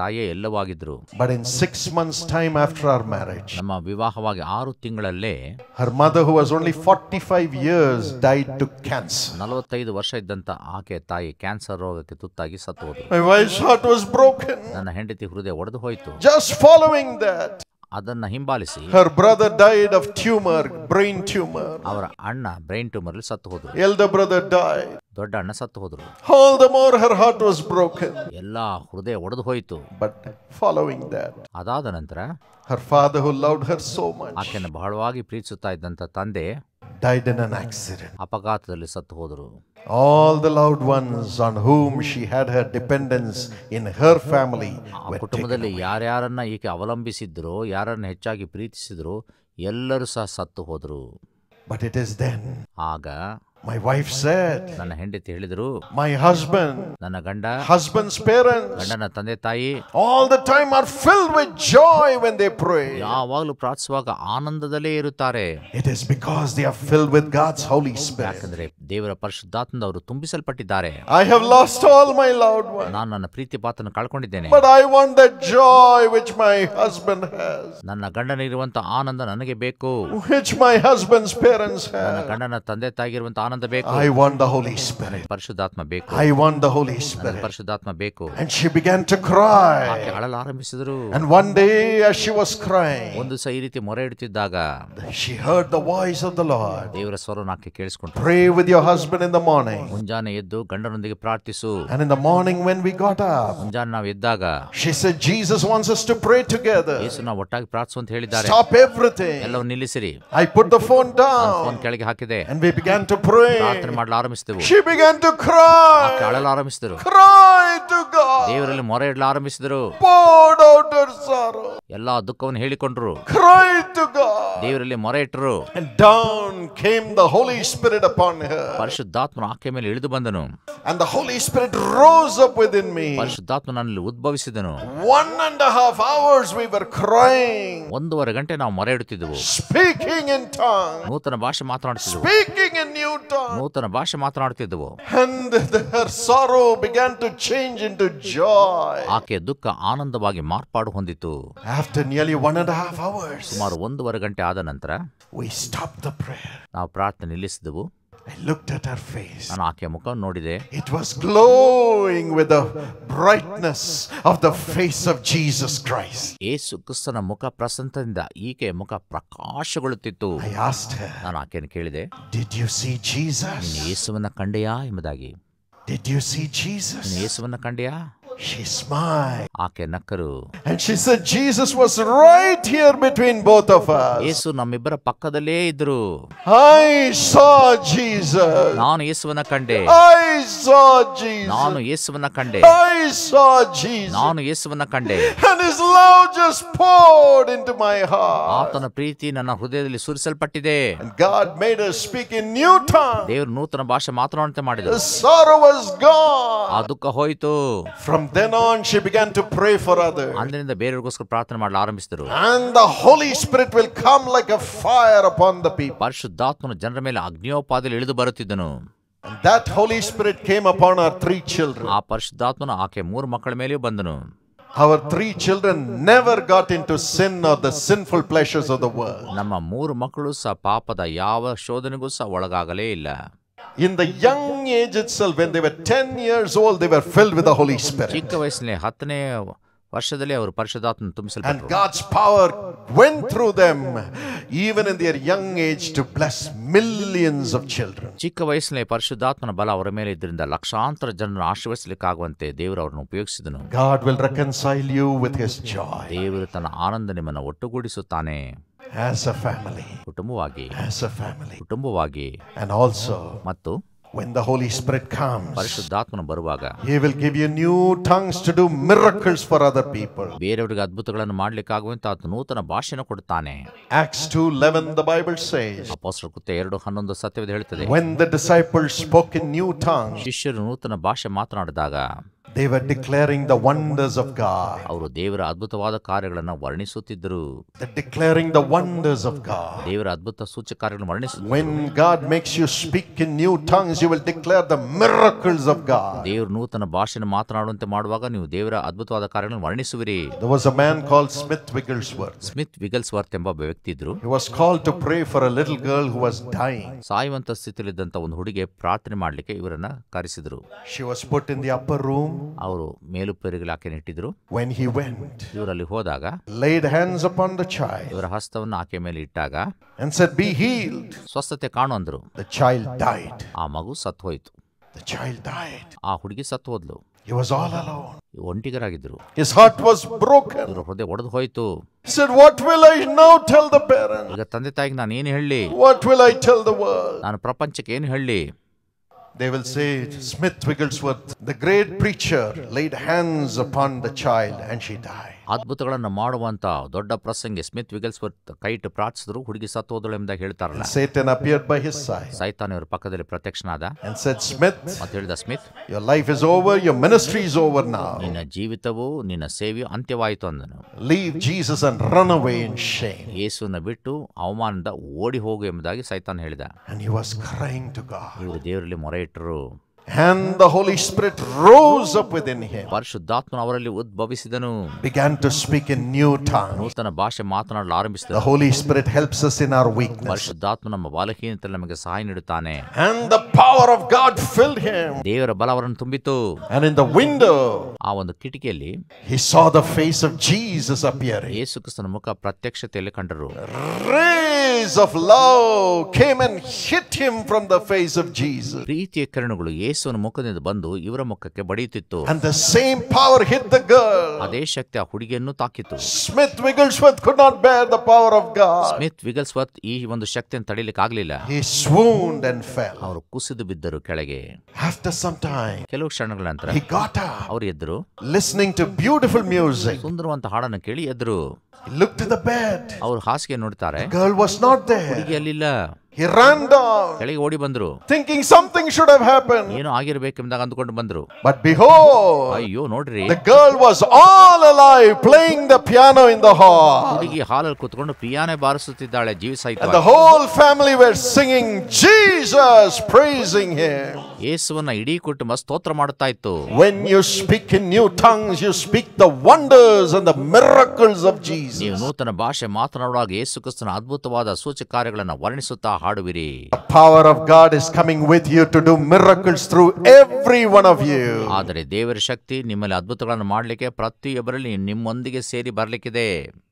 ತಾಯಿಯೇ ಎಲ್ಲವಾಗಿದ್ರು ನಮ್ಮ ವಿವಾಹವಾಗಿ ಆರು ತಿಂಗಳಲ್ಲೇ ಹರ್ಮದ್ ನಲವತ್ತೈದು ವರ್ಷ ಇದ್ದಂತ ಆಕೆ ತಾಯಿ ಕ್ಯಾನ್ಸರ್ ರೋಗಕ್ಕೆ ತುತ್ತಾಗಿ ಸತ್ತು ನನ್ನ ಹೆಂಡತಿ ಹೃದಯ ಒಡೆದು ಹೋಯ್ತು following that, ಅದನ್ನ ಹಿಂಬಾಲಿಸಿ her brother died of tumor brain tumor ಅವರ ಅಣ್ಣ ಬ್ರೈನ್ ಟ್ಯೂಮರ್ ಅಲ್ಲಿ ಸತ್ತು ಹೋದ್ರು elder brother died ದೊಡ್ಡ ಅಣ್ಣ ಸತ್ತು ಹೋದ್ರು all the more her heart was broken ಎಲ್ಲಾ ಹೃದಯ ಒಡೆದು ಹೋಯಿತು but following that ಅದಾದ ನಂತರ her father who loved her so much ಆಕೆಯನ್ನು ಬಹಳವಾಗಿ ಪ್ರೀತಿಸುತ್ತಾ ಇದ್ದಂತ ತಂದೆ died in an accident. All the loved ones on whom she had her dependence in her family were ಕುಟುಂಬದಲ್ಲಿ ಯಾರ್ಯಾರನ್ನ But it is then my wife said ನನ್ನ ಹೆಂಡತಿ ಹೇಳಿದರು my husband ನನ್ನ ಗಂಡ ಹಸ್ಬೆಂಡ್ಸ್ ಪೇರೆಂಟ್ಸ್ ಗಂಡನ ತಂದೆ ತಾಯಿ all the time are fill with joy when they pray ಯಾವಾಗಲೂ ಪ್ರಾರ್ಥಿಸುವಾಗ ಆನಂದದಲ್ಲೇ ಇರುತ್ತಾರೆ it is because they are fill with God's Holy Spirit ಯಾಕಂದ್ರೆ ದೇವರ ಪರಿಶುದ್ಧಾತ್ಮದ ಅವರು ತುಂಬಿಸಲ್ಪಟ್ಟಿದ್ದಾರೆ I have lost all my loved one ನಾನು ನನ್ನ ಪ್ರೀತಿ ಪಾತ್ರನ ಕಳ್ಕೊಂಡಿದ್ದೇನೆ but I want the joy which my husband has ನನ್ನ ಗಂಡನಿರುವಂತ ಆನಂದ ನನಗೆ ಬೇಕು ವಿಚ್ ಮೈ ಹಸ್ಬೆಂಡ್ಸ್ ಪೇರೆಂಟ್ಸ್ ನನ್ನ ಗಂಡನ ತಂದೆ ತಾಯಿಗಿರುವಂತ ಆನಂದ ಬೇಕು I want the Holy Spirit ಪರಿಶುದ್ಧಾತ್ಮ ಬೇಕು I want the Holy Spirit ಪರಿಶುದ್ಧಾತ್ಮ ಬೇಕು and she began to cry ಆಕೆ ಅಳಲು ಆರಂಭಿಸಿದರು and day as she was crying ಒಂದು ಸಹ ಈ ರೀತಿ ಮೊರೆ ಇಡುತ್ತಿದ್ದಾಗ she heard the voice of the lord ದೇವರ pray with your husband in the morning ಮುಂಜಾನೆ ಎದ್ದು ಗಂಡನೊಂದಿಗೆ ಪ್ರಾರ್ಥಿಸು and in the morning when we got up ಮುಂಜಾನೆ ನಾವು ಎದ್ದಾಗ she said jesus wants us to pray together ಯೇಸು ನಾವು ಒಟ್ಟಾಗಿ ಪ್ರಾರ್ಥಿಸು ಅಂತ ಹೇಳಿದ್ದಾರೆ stop everything ನಿಲ್ಲಿಸಿರಿ i put the phone down phone ಕೆಳಗೆ ಹಾಕಿದೆ and we began to pray ಪ್ರಾರ್ಥನೆ ಮಾಡಲು ಆರಂಭಿಸಿದವು ಶಿಬಿಗೆನ್ ಟು ಕ್ರೈ ಕಾಳಲು ಆರಂಭಿಸಿದರು ಕ್ರೈ ಟು ಗಾಡ್ ದೇವರಲ್ಲಿ ಮೊರೆ ಇಡಲು ಆರಂಭಿಸಿದರು ಪೌಡ್ ಔಟ್ ಹರ್ ಸಾರೋ ಎಲ್ಲಾ ದುಃಖವನ್ನು ಹೇಳಿಕೊಂಡ್ರು ಕ್ರೈ ಟು ಗಾಡ್ ದೇವರಲ್ಲಿ ಮೊರೆ ಇಟ್ಟರು down came the Holy Spirit upon her ಪರಿಶುದ್ಧಾತ್ಮ ಆಕೆ ಮೇಲೆ ಇಳಿದು ಬಂದನು and the Holy Spirit rose up with in me ಪರಿಶುದ್ಧಾತ್ಮ ನನ್ನಲ್ಲಿ ಉದ್ಭವಿಸಿದನು 1 and half hours we were crying ಒಂದೂವರೆ ಗಂಟೆ ನಾವು ಮೊರೆ ಇಡುತ್ತಿದ್ದೆವು ಸ್ಪೀಕಿಂಗ್ ಇನ್ ಟಾಂಗ್ ನೂತನ ಭಾಷೆ ಮಾತನಾಡುತ್ತಿದ್ದೆವು ಸ್ಪೀಕಿಂಗ್ ಇನ್ ನ್ಯೂ ನೂತನ ಭಾಷೆ ಮಾತನಾಡುತ್ತಿದ್ದವು ಆಕೆ ದುಃಖ ಆನಂದವಾಗಿ ಮಾರ್ಪಾಡು ಹೊಂದಿತ್ತು ಸುಮಾರು ಒಂದೂವರೆ ಗಂಟೆ ಆದ ನಂತರ ನಾವು ಪ್ರಾರ್ಥನೆ ನಿಲ್ಲಿಸಿದವು I looked at her face. ನಾನು ಆಕೆಯ ಮುಖ ನೋಡಿದೆ. It was glowing with the brightness of the face of Jesus Christ. ಯೇಸು ಕ್ರಿಸ್ತನ ಮುಖ ಪ್ರಸಂತದಿಂದ ಈಕೆಯ ಮುಖ ಪ್ರಕಾಶಗೊಳ್ಳುತ್ತಿತ್ತು. I asked her. ನಾನು ಆಕೆಯನ್ನು ಕೇಳಿದೆ. Did you see Jesus? ನೀನು ಯೇಸುವನ್ನು ಕಂಡೆಯಾ ಎಂಬುದಾಗಿ. Did you see Jesus? ನೀನು ಯೇಸುವನ್ನು ಕಂಡೆಯಾ? She smiled. ಆಕೆ ನಕ್ಕರು And she said Jesus was right here between both of us. ಯೇಸು ನಮ್ಮಿಬ್ಬರ ಪಕ್ಕದಲ್ಲೇ ಇದ್ರು I saw Jesus. ನಾನು ಯೇಸುವನ್ನ ಕಂಡೆ I saw ನಾನು Jesus. ಯೇಸುವನ್ನ ಕಂಡೆ I saw Jesus. ನಾನು ಯೇಸುವನ್ನ ಕಂಡೆ And his love just poured into my heart. ಆತನ ಪ್ರೀತಿ ನನ್ನ ಹೃದಯದಲ್ಲಿ ಸುರಿಸಲ್ಪಟ್ಟಿದೆ And God made us speak in new tongues. ದೇವರು ನೂತನ ಭಾಷೆ ಮಾತನಾಡಂತೆ ಮಾಡಿದರು The sorrow was ಆ gone. ದುಃಖ ಹೋಯಿತು From then on, she began to pray for others. And the Holy Spirit will come like a fire upon the people. And That Holy Spirit came upon our three children. Our three children never got into sin or the sinful pleasures of the world in the young age itself, when they were 10 years old, they were filled with the Holy Spirit. And God's power went through them even in their young age to bless millions of children. God will reconcile you with his joy. As a family, ಕುಟುಂಬವಾಗಿ as a family ಕುಟುಂಬವಾಗಿ and also mattu when the Holy Spirit comes, he will give you new tongues to do miracles for other people. ಬೇರೆಯವರಿಗೆ ಅದ್ಭುತಗಳನ್ನು ಮಾಡಲಿಕ್ಕೆ ಆಗುವಂತ ಆತ ನೂತನ ಭಾಷೆಯನ್ನು ಕೊಡುತ್ತಾನೆ. Acts 2:11 the Bible says. When the disciples spoke in new tongues, ಶಿಷ್ಯರು ನೂತನ ಭಾಷೆ ಮಾತನಾಡಿದಾಗ they were declaring the wonders of God. ಅವರು ದೇವರ ಅದ್ಭುತವಾದ ಕಾರ್ಯಗಳನ್ನು ವರ್ಣಿಸುತ್ತಿದ್ದರು. They declaring the wonders of God. ದೇವರ ಅದ್ಭುತ ಸೂಚಕ ಕಾರ್ಯಗಳನ್ನು ವರ್ಣಿಸುತ್ತಿದ್ದರು. When God makes you speak in new tongues, you will declare the miracles of God. ದೇವರು ನೂತನ ಭಾಷೆಯನ್ನು ಮಾತನಾಡುವಂತೆ ಮಾಡುವಾಗ ನೀವು ದೇವರ ಅದ್ಭುತವಾದ ಕಾರ್ಯಗಳನ್ನು ವರ್ಣಿಸುವಿರಿ. There was a man called Smith Wigglesworth. Smith Wigglesworth ಎಂಬ ವ್ಯಕ್ತಿ ಇದ್ರು. He was called to pray for a little girl who was dying. ಸಾಯುವಂತ ಸ್ಥಿತಿಯಲ್ಲಿದ್ದಂತ ಒಂದು ಹುಡುಗಿಗೆ ಪ್ರಾರ್ಥನೆ ಮಾಡಲಿಕ್ಕೆ ಇವರನ್ನ ಕರೆಸಿದರು. She was put in the upper room. ಅವರು ಮೇಲುಪ್ಪರಿಗಳಾಕೆ ನೆಟ್ಟಿದ್ರು ವೆನ್ ಹಿ ವೆಂಟ್ ಇವರಲ್ಲಿ ಹೋದಾಗ laid hands upon the child ಇವರ ಹಸ್ತವನ್ನು ಆಕೆ ಮೇಲೆ ಇಟ್ಟಾಗ ಅಂಡ್ ಸೆಡ್ ಬಿ ಹೀಲ್ಡ್ ಸ್ವಸ್ಥತೆ ಕಾಣು ಅಂದ್ರು ದ ಚೈಲ್ಡ್ ಡೈಡ್ ಆ ಮಗು ಸತ್ತು ಹೋಯ್ತು ದ ಚೈಲ್ಡ್ ಡೈಡ್ ಆ ಹುಡುಗಿ ಸತ್ತು ಹೋದ್ಲು He was all alone. ಒಂಟಿಗರಾಗಿದ್ರು His heart ವಾಸ್ broken. ಇವರ ಹೃದಯ ಒಡೆದು ಹೋಯ್ತು Said what will I now tell the parents? ಈಗ ತಂದೆ ತಾಯಿಗೆ ನಾನು ಏನು ಹೇಳಲಿ? What will I tell the world? ನಾನು ಪ್ರಪಂಚಕ್ಕೆ ಏನು ಹೇಳಲಿ? They will say, Smith Wigglesworth, the great preacher, laid hands upon the child and she died. ಅದ್ಭುತಗಳನ್ನು ಮಾಡುವಂತ ದೊಡ್ಡ ಪ್ರಸಂಗಿ ಸ್ಮಿತ್ ವಿಗಲ್ಸ್ವರ್ತ್ ಕೈಟ್ ಪ್ರಾರ್ಥಿಸಿದ್ರು ಹುಡುಗಿ ಸತ್ತೋದಳು ಎಂದ ಹೇಳ್ತಾರಲ್ಲ ಸೈತಾನ್ ಬೈ his ಸೈತಾನ್ ಇವರ ಪಕ್ಕದಲ್ಲಿ ಪ್ರತ್ಯಕ್ಷನಾದ ಮತ್ತೆ ಹೇಳಿದ Smith your life is over your ministry is over now. ನಿನ್ನ ಜೀವಿತವು ನಿನ್ನ ಸೇವೆಯು ಅಂತ್ಯವಾಯಿತು ಅಂದನು leave Jesus and run away in shame. ಯೇಸುವನ್ನು ಬಿಟ್ಟು ಅವಮಾನದ ಓಡಿ ಹೋಗು ಎಂಬುದಾಗಿ ಸೈತಾನ್ ಹೇಳಿದ and he was crying to God. ಇವರು ದೇವರಲ್ಲಿ ಮೊರೆ ಇಟ್ಟರು And the Holy Spirit rose up within him. Began to speak in new tongues. The Holy Spirit helps us in our weakness. And the power of God filled him. And in the window he saw the face of Jesus appearing. Rays of love came and hit him from the face of Jesus. ಯೇಸುವನ ಮುಖದಿಂದ ಬಂದು ಇವರ ಮುಖಕ್ಕೆ ಬಡಿಯುತ್ತಿತ್ತು And the same power ಅದೇ ಶಕ್ತಿ ಆ ಹುಡುಗಿಯನ್ನು ತಾಕಿತ್ತು Smith Wigglesworth could not bear the power of God. Smith Wigglesworth ಈ ಒಂದು ಶಕ್ತಿಯನ್ನು ತಡೆಯಲಿಕ್ಕೆ ಆಗಲಿಲ್ಲ He swooned ಅವರು ಕುಸಿದು ಬಿದ್ದರು ಕೆಳಗೆ After some time, ಕೆಲವು ಕ್ಷಣಗಳ ನಂತರ ಅವರು ಎದ್ರು listening ಟು ಬ್ಯೂಟಿಫುಲ್ music. ಸುಂದರವಂತ ಹಾಡನ್ನು ಕೇಳಿ ಎದ್ರು ಲುಕ್ ಟು ದ the ಅವರು ಹಾಸಿಗೆ ನೋಡ್ತಾರೆ ಗರ್ಲ್ was ನಾಟ್ there. ಹುಡುಗಿ ಅಲ್ಲಿಲ್ಲ he ran down thinking something should have happened but behold the girl was all alive playing the piano in the hall the whole family were singing jesus praising him ಯೇಸುವನ್ನ ಇಡೀ ಕುಟುಂಬ ಸ್ತೋತ್ರ ಮಾಡುತ್ತಾ ಇತ್ತು when you speak in new tongues you speak the wonders and the miracles of Jesus ನೀವು ನೂತನ ಭಾಷೆ ಮಾತನಾಡುವಾಗ ಯೇಸು ಕ್ರಿಸ್ತನ ಅದ್ಭುತವಾದ ಸೂಚಕ ಕಾರ್ಯಗಳನ್ನು ವರ್ಣಿಸುತ್ತಾ ಹಾಡುವಿರಿ the power of God is coming with you to do miracles through every one of you ಆದರೆ ದೇವರ ಶಕ್ತಿ ನಿಮ್ಮಲ್ಲಿ ಅದ್ಭುತಗಳನ್ನು ಮಾಡಲಿಕ್ಕೆ ಪ್ರತಿಯೊಬ್ಬರಲ್ಲಿ ನಿಮ್ಮೊಂದಿಗೆ ಸೇರಿ ಬರಲಿಕ್ಕಿದೆ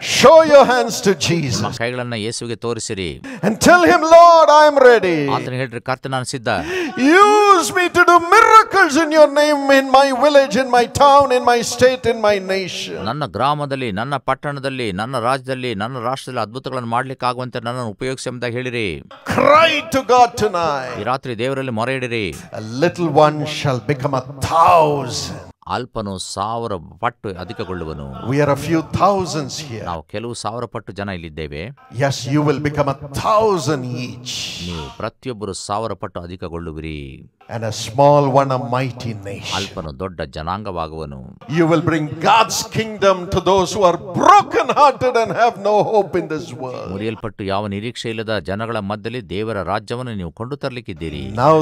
Show your hands to Jesus. And tell him Lord I am ready. Use me to do miracles in your name in my village in my town in my state in my nation. ನನ್ನ ಗ್ರಾಮದಲ್ಲಿ ನನ್ನ ಪಟ್ಟಣದಲ್ಲಿ ನನ್ನ ರಾಜ್ಯದಲ್ಲಿ ನನ್ನ ರಾಷ್ಟ್ರದಲ್ಲಿ ಅದ್ಭುತಗಳನ್ನು ಮಾಡಲಿಕ್ಕೆ ಆಗುವಂತೆ ನನ್ನನ್ನು ಉಪಯೋಗಿಸಿ ಎಂಬುದಾಗಿ ಹೇಳಿರಿ. Cry to God tonight. A little one shall become a thousand. ಅಲ್ಪನು ಸಾವಿರ ಪಟ್ಟು ಅಧಿಕಗೊಳ್ಳುವನು ಕೆಲವು ಸಾವಿರ ಪಟ್ಟು ಜನ ಇಲ್ಲಿದ್ದೇವೆ ನೀವು ಪ್ರತಿಯೊಬ್ಬರು ಸಾವಿರ ಪಟ್ಟು ಅಧಿಕಗೊಳ್ಳುವಿರಿ and a small one a mighty nation. You will bring God's kingdom to those who are broken hearted and have no hope in this world. Now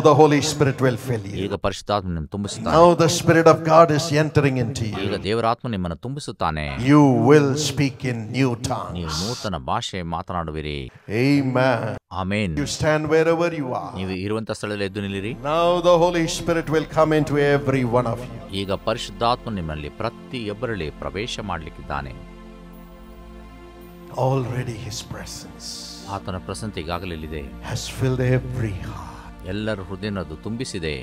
the Holy Spirit will fill you. Now the Spirit of God is entering into you. ಈಗ ದೇವರ ಆತ್ಮ ನಿಮ್ಮನ್ನು ತುಂಬಿಸುತ್ತಾನೆ. You will speak in new tongues. Amen. Amen. You stand wherever you are. Now so the Holy Spirit will come into every one of you. ಈಗ ಪರಿಶುದ್ಧಾತ್ಮ ನಿಮ್ಮಲ್ಲಿ ಪ್ರವೇಶ ಮಾಡಲಿಕ್ಕಿದ್ದಾನೆ Already his presence ಆತನ ಈಗಾಗಲೇ ಇದೆ has filled every heart. ಎಲ್ಲರ ಹೃದಯನದು ತುಂಬಿಸಿದೆ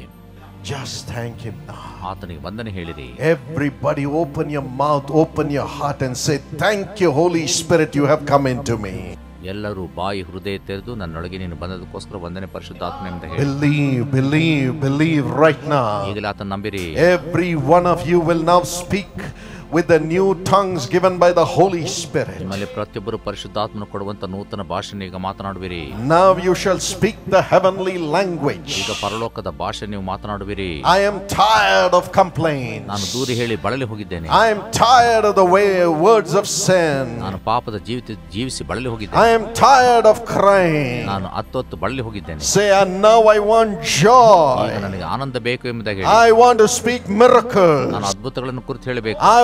Just thank him now. ಆತನಿಗೆ ವಂದನೆ ಹೇಳಿರಿ Everybody open your mouth, open your heart and say thank you Holy Spirit you have come into me. ಎಲ್ಲರೂ ಬಾಯಿ ಹೃದಯ ತೆರೆದು ನನ್ನೊಳಗೆ ನೀನು ಬಂದದಕ್ಕೋಸ್ಕರ ಒಂದನೇ ಪರಿಶುದ್ಧಾತ್ಮ ಬಿ ನಂಬಿರಿ every one of you will now speak with the new tongues given by the Holy Spirit. Now you shall speak the heavenly language. I am tired of complaints. I am tired of the way words of sin. I am tired of crying. Say and now I want joy. I want to speak miracles. I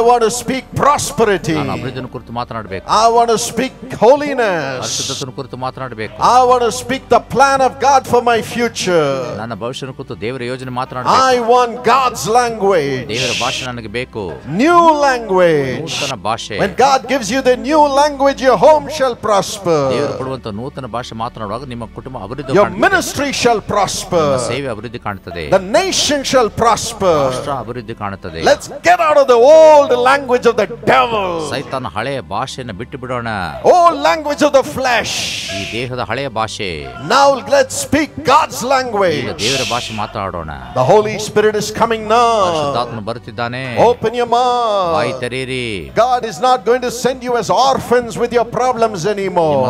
want want to speak prosperity. I want to speak holiness. I want to speak the plan of God for my future. I want God's language. New language. When God gives you the new language your home shall prosper. Your ministry shall prosper. The nation shall prosper. ಕಾಣುತ್ತದೆ. Let's get out of the old language of the devil. ಸೈತಾನ ಹಳೆಯ ಭಾಷೆಯನ್ನು ಬಿಟ್ಟು ಬಿಡೋಣ. Oh language of the flesh. Now let's speak God's language. The Holy Spirit is coming now. Open your mouth. God is not going to send you as orphans with your problems anymore.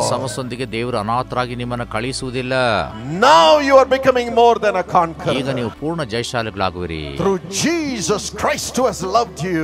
Now you are becoming more than a conqueror. Through Jesus Christ who has loved you.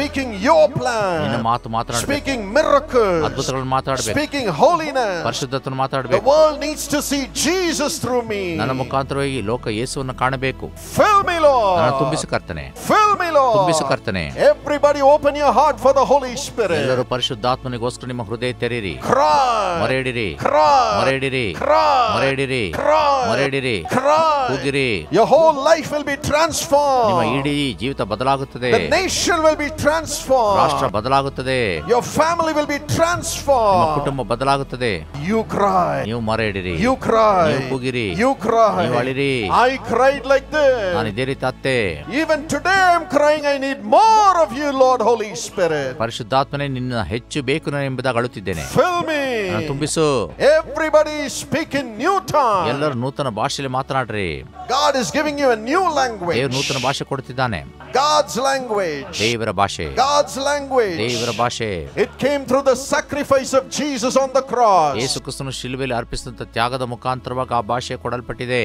Speaking your plan ನಿನ್ನ ಮಾತು speaking miracles ಅದ್ಭುತಗಳನ್ನು ಮಾತಾಡಬೇಕು speaking holiness ಪರಿಶುದ್ಧತನ ಮಾತಾಡಬೇಕು world needs to see Jesus through me ನನ್ನ ಮುಖಾಂತರವಾಗಿ ಲೋಕ ಯೇಸುವನ್ನು ಕಾಣಬೇಕು ಫಿಲ್ ಮೀ ಲಾರ್ಡ್ ನಾನು ತುಂಬಿಸು ಕರ್ತನೆ ಫಿಲ್ ಲಾರ್ಡ್ ತುಂಬಿಸು ಕರ್ತನೆ open your heart for the Holy Spirit ಎಲ್ಲರೂ ಪರಿಶುದ್ಧಾತ್ಮನಿಗೋಸ್ಕರ ನಿಮ್ಮ ಹೃದಯ ತೆರೆಯಿರಿ ಮೊರೆಯಿಡಿರಿ ಮೊರೆಯಿಡಿರಿ ಮೊರೆಯಿಡಿರಿ ಮೊರೆಯಿಡಿರಿ ಕೂಗಿರಿ your whole life will be ನಿಮ್ಮ ಇಡೀ ಜೀವಿತ ಬದಲಾಗುತ್ತದೆ the nation will be transformed. ರಾಷ್ಟ್ರ ಬದಲಾಗುತ್ತದೆ. Your family will be transformed. ನಿಮ್ಮ ಕುಟುಂಬ ಬದಲಾಗುತ್ತದೆ. You cry. ನೀವು You cry. You cry. ನೀವು I cried like this. Even today I'm crying I need more of you Lord Holy Spirit. ಪರಿಶುದ್ಧಾತ್ಮನೇ ಹೆಚ್ಚು ಬೇಕು Fill me. ತುಂಬಿಸು. Everybody speak in new tongue. ಎಲ್ಲರೂ ನೂತನ ಮಾತನಾಡ್ರಿ. God is giving you a new language. ದೇವರು ನೂತನ ಭಾಷೆ ಕೊಡುತ್ತಿದ್ದಾನೆ. God's language. ದೇವರ ಭಾಷೆ ಭಾಷೆ ಗಾಡ್ಸ್ ಲ್ಯಾಂಗ್ವೇಜ್ ದೇವರ ಭಾಷೆ it came through the sacrifice of Jesus on the cross ಯೇಸು ಕ್ರಿಸ್ತನು ಶಿಲುಬೆಯಲ್ಲಿ ಅರ್ಪಿಸಿದಂತ ತ್ಯಾಗದ ಮುಖಾಂತರವಾಗಿ ಆ ಭಾಷೆ ಕೊಡಲ್ಪಟ್ಟಿದೆ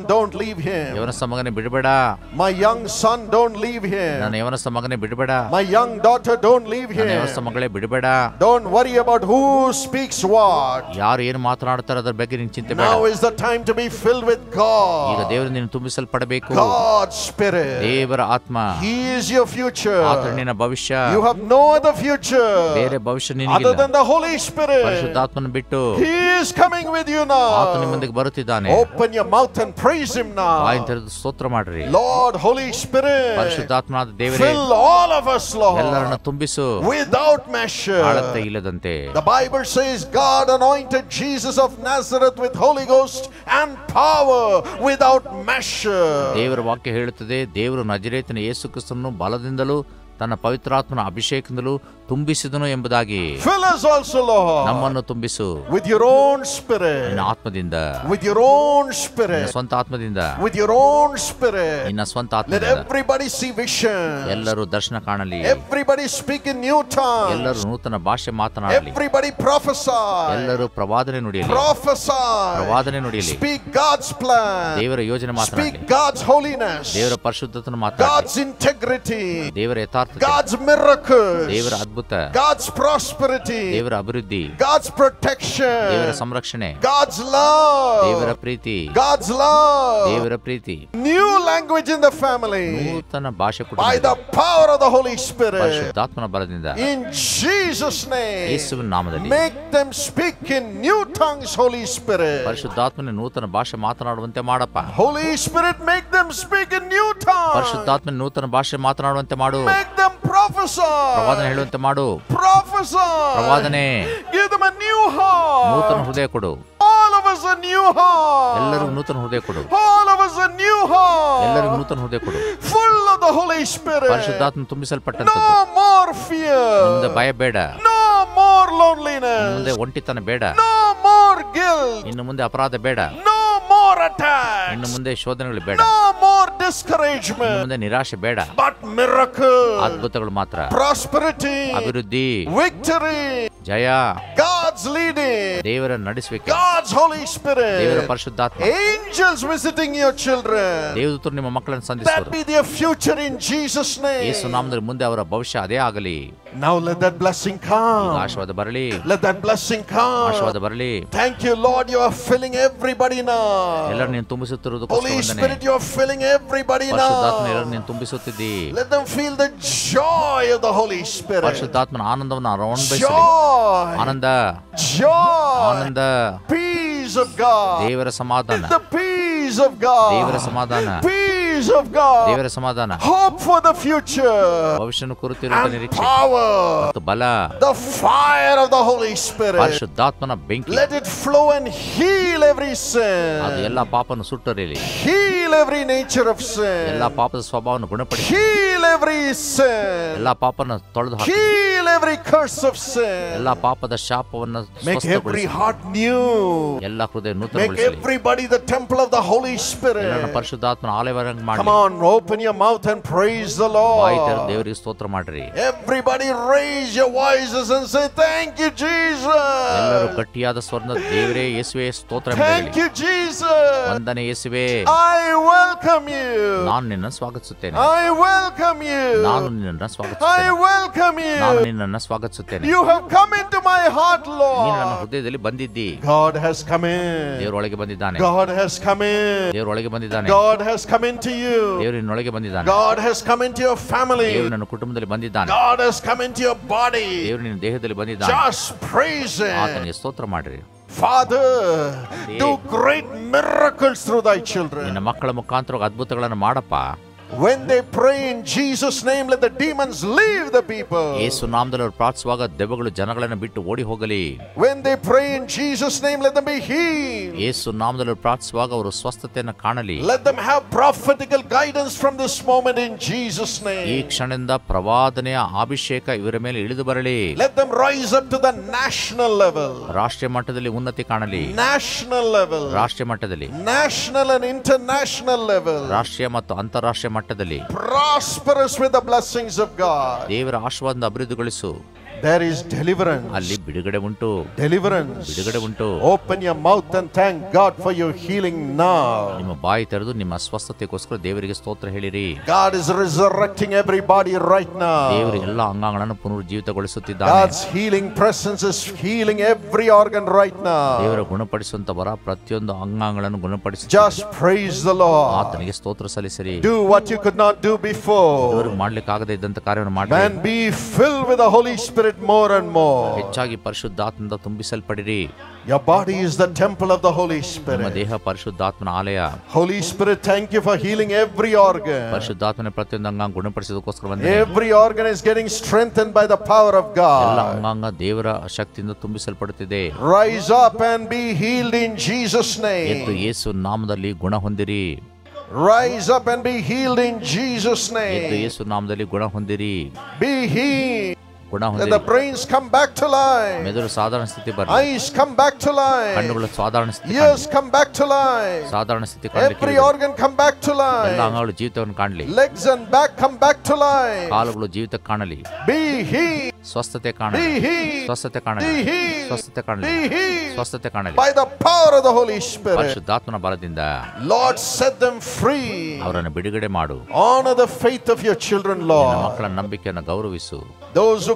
don't leave him. My young son, don't leave him. My young daughter, don't leave ನನ್ನ him. ಬಿಡಬೇಡ Don't worry about who speaks what. Now is the time to be filled with ಈಗ God. God's Spirit. He is your future. You have no other future other than the Holy Spirit. He is coming with you now. Open your mouth and pray. Praise him now. Lord Holy Spirit. Fill all of us Lord. Without measure. The Bible says God anointed Jesus of Nazareth with Holy Ghost and power without measure. ದೇವರ ವಾಕ್ಯ ಹೇಳುತ್ತದೆ ದೇವರು ನಜರೇತಿನ ಯೇಸು ಕ್ರಿಸ್ತನನ್ನು ಬಲದಿಂದಲೂ ತನ್ನ ಪವಿತ್ರಾತ್ಮನ ಅಭಿಷೇಕದಲ್ಲೂ ತುಂಬಿಸಿದನು ಎಂಬುದಾಗಿ ನಮ್ಮನ್ನು ತುಂಬಿಸು ವಿತ್ ಯುರ್ ಓನ್ ಸ್ಪಿರಿಟ್ ಆತ್ಮದಿಂದ ವಿತ್ ಯುರ್ ಓನ್ ಸ್ಪಿರಿಟ್ ಸ್ವಂತ ಆತ್ಮದಿಂದ ವಿತ್ ಯುರ್ ಓನ್ ಸ್ಪಿರಿಟ್ ನಿನ್ನ ಸ್ವಂತ ಆತ್ಮ ಎವ್ರಿಬಡಿ ಎವರಿಬಡಿ ಸೀ ವಿಷನ್ ಎಲ್ಲರೂ ದರ್ಶನ ಕಾಣಲಿ everybody speak in new tongue ಎಲ್ಲರೂ ನೂತನ ಭಾಷೆ ಮಾತನಾಡಲಿ ಎವರಿಬಡಿ ಪ್ರೊಫೆಸರ್ ಎಲ್ಲರೂ ಪ್ರವಾದನೆ ನುಡಿಯಲಿ ಪ್ರೊಫೆಸರ್ ಪ್ರವಾದನೆ ನುಡಿಯಲಿ ಸ್ಪೀಕ್ ಗಾಡ್ಸ್ ಪ್ಲಾನ್ ದೇವರ ಯೋಜನೆ ಮಾತನಾಡಲಿ ಸ್ಪೀಕ್ ಗಾಡ್ಸ್ ಹೋಲಿನೆಸ್ ದೇವರ ಪರಿಶುದ್ಧತನ ಮಾತನಾಡಲಿ ಗಾಡ್ಸ್ ಇಂಟೆಗ್ರಿಟಿ ದೇವರ ಯಥಾರ್ಥ God's miracles, God's prosperity, God's protection, God's love, God's love, new language in the family, by the power of the Holy Spirit, in Jesus name, make them speak in new tongues, Holy Spirit, Holy Spirit, make them speak in new tongues, make them them prophesy ಪ್ರವಾದನೆ ಹೇಳುವಂತೆ ಮಾಡು prophesy ಪ್ರವಾದನೆ give them a new heart ನೂತನ ಹೃದಯ ಕೊಡು all of us a new heart ಎಲ್ಲರಿಗೂ ನೂತನ ಹೃದಯ ಕೊಡು all of us a new heart ಎಲ್ಲರಿಗೂ ನೂತನ ಹೃದಯ ಕೊಡು full of the holy spirit ಪರಿಶುದ್ಧಾತ್ಮ ತುಂಬಿಸಲ್ಪಟ್ಟಂತದ್ದು no more fear ಮುಂದೆ ಭಯ ಬೇಡ no more loneliness ಮುಂದೆ ಒಂಟಿತನ ಬೇಡ no more guilt ಇನ್ನು ಮುಂದೆ ಅಪರಾಧ ಬೇಡ no more attacks. No more discouragement. But miracle. Prosperity. Victory. Jaya. God's leading. God's Holy Spirit. Angels visiting your children. ದೇವದೂತರು That be their future in Jesus name. Yesu now let that blessing come. Let that blessing come. Thank you Lord you are filling everybody now. Holy Spirit you are filling everybody now. Let them feel the joy of the Holy Spirit. Joy. Joy. Peace of God. The peace peace of God. Peace of God. Hope for the future. ಭವಿಷ್ಯವನ್ನು Power. The fire of the Holy Spirit. Let it flow and heal every sin. ಅದು ಎಲ್ಲ ಪಾಪವನ್ನು ಸುಟ್ಟರಿಲಿ. Heal every nature of sin. ಎಲ್ಲ ಪಾಪದ ಸ್ವಭಾವವನ್ನು ಗುಣಪಡಿಸಿ. Heal every sin. ಎಲ್ಲ ಪಾಪವನ್ನು ತೊಳೆದು ಹಾಕಿ. Heal every curse of sin. Make every heart new. Make everybody the temple of the Holy Spirit. Come on, open your mouth and praise the Lord. Everybody raise your voices and say thank you Jesus. ಎಲ್ಲರೂ ಗಟ್ಟಿಯಾದ ಸ್ವರ್ಣ ದೇವರೇ ಯೇಸುವೆ ಸ್ತೋತ್ರ Thank you Jesus. I welcome you. I welcome you. I welcome you. ನಿನ್ನನ್ನು ಸ್ವಾಗತಿಸುತ್ತೇನೆ You have come into my heart, ನೀನು ನನ್ನ Lord. ಹೃದಯದಲ್ಲಿ ಬಂದಿದ್ದಿ God has come in. ದೇವರೊಳಗೆ ಬಂದಿದ್ದಾನೆ God has come in. ಬಂದಿದ್ದಾನೆ God has come into you. ದೇವರು ನಿನ್ನೊಳಗೆ ಬಂದಿದ್ದಾನೆ God has come into your ದೇವರು family. ನನ್ನ ಕುಟುಂಬದಲ್ಲಿ ಬಂದಿದ್ದಾನೆ God has come into your body. ದೇವರು ನಿನ್ನ ದೇಹದಲ್ಲಿ ಬಂದಿದ್ದಾನೆ Just praise Him. ಆತನಿಗೆ ಸ್ತೋತ್ರ ಮಾಡಿರಿ Father, do great miracles through thy children. ನಿನ್ನ ಮಕ್ಕಳ ಮುಖಾಂತರ ಅದ್ಭುತಗಳನ್ನು ಮಾಡಪ್ಪ when they pray in Jesus' name, let the demons leave the people. When they pray in Jesus' name, let them be healed. ಯೇಸು ನಾಮದಲ್ಲಿ ಅವರು ಪ್ರಾರ್ಥಿಸುವಾಗ ಅವರು ಸ್ವಸ್ಥತೆಯನ್ನು Let them have prophetical guidance from this moment in Jesus' name. Let them rise up to the national level. National level. National and international level. ಮಟ್ಟದಲ್ಲಿ prosperous with the blessings of God ದೇವರ ಆಶೀರ್ವಾದದಿಂದ ಅಭಿವೃದ್ಧಿಗೊಳಿಸು there is deliverance deliverance open your mouth and thank god for your healing now ನಿಮ್ಮ ಬಾಯಿ ತೆರೆದು ನಿಮ್ಮ ಸ್ವಸ್ಥತೆಗೋಸ್ಕರ ದೇವರಿಗೆ ಸ್ತೋತ್ರ ಹೇಳಿರಿ god is resurrecting everybody right now ದೇವರು ಎಲ್ಲ ಅಂಗಾಂಗಗಳನ್ನು ಪುನರುಜ್ಜೀವಿತಗೊಳಿಸುತ್ತಿದ್ದಾನೆ god's healing presence is healing every organ right now ದೇವರ ಗುಣಪಡಿಸುವಂತ ವರ ಪ್ರತಿಯೊಂದು ಅಂಗಾಂಗಗಳನ್ನು ಗುಣಪಡಿಸಿ just praise the lord ಆತನಿಗೆ ಸ್ತೋತ್ರ ಸಲ್ಲಿಸಿರಿ do what you could not do before ದೇವರು ಮಾಡಲಿಕ್ಕಾಗದೇ ಇದ್ದಂತ ಕಾರ್ಯವನ್ನು ಮಾಡಿ and be filled with the holy spirit Spirit more and more. ಹೆಚ್ಚಾಗಿ ಪರಿಶುದ್ಧಾತ್ಮದಿಂದ ತುಂಬಿಸಲ್ಪಡಿರಿ. Your body is the temple of the Holy Spirit. ನಿಮ್ಮ ದೇಹ ಪರಿಶುದ್ಧಾತ್ಮನ ಆಲಯ. Holy Spirit, thank you for healing every organ. ಪರಿಶುದ್ಧಾತ್ಮನ ಪ್ರತಿಯೊಂದು ಅಂಗಾಂಗ ಗುಣಪಡಿಸೋದಕ್ಕೋಸ್ಕರ ಬಂದಿದೆ. Every organ is getting strengthened by the power of God. ಎಲ್ಲ ಅಂಗಾಂಗ ದೇವರ ಶಕ್ತಿಯಿಂದ ತುಂಬಿಸಲ್ಪಡುತ್ತಿದೆ. Rise up and be healed in Jesus name. ಎದ್ದು ಯೇಸು ನಾಮದಲ್ಲಿ ಗುಣ ಹೊಂದಿರಿ. Rise up and be healed in Jesus name. ಯೇಸು ನಾಮದಲ್ಲಿ ಗುಣ ಹೊಂದಿರಿ. Be healed. ಗುಣ the brains come back to life eyes come back to life ಕಣ್ಣುಗಳು ears come back to life every organ come back to life legs and back come back to life ಕಾಲುಗಳು ಜೀವಿತ ಕಾಣಲಿ be he Be he. Be he. ಸ್ವಸ್ಥತೆ ಕಾಣಲಿ ಸ್ವಸ್ಥತೆ ಕಾಣಲಿ by the power of the holy spirit lord set them free honor the faith of your children lord those who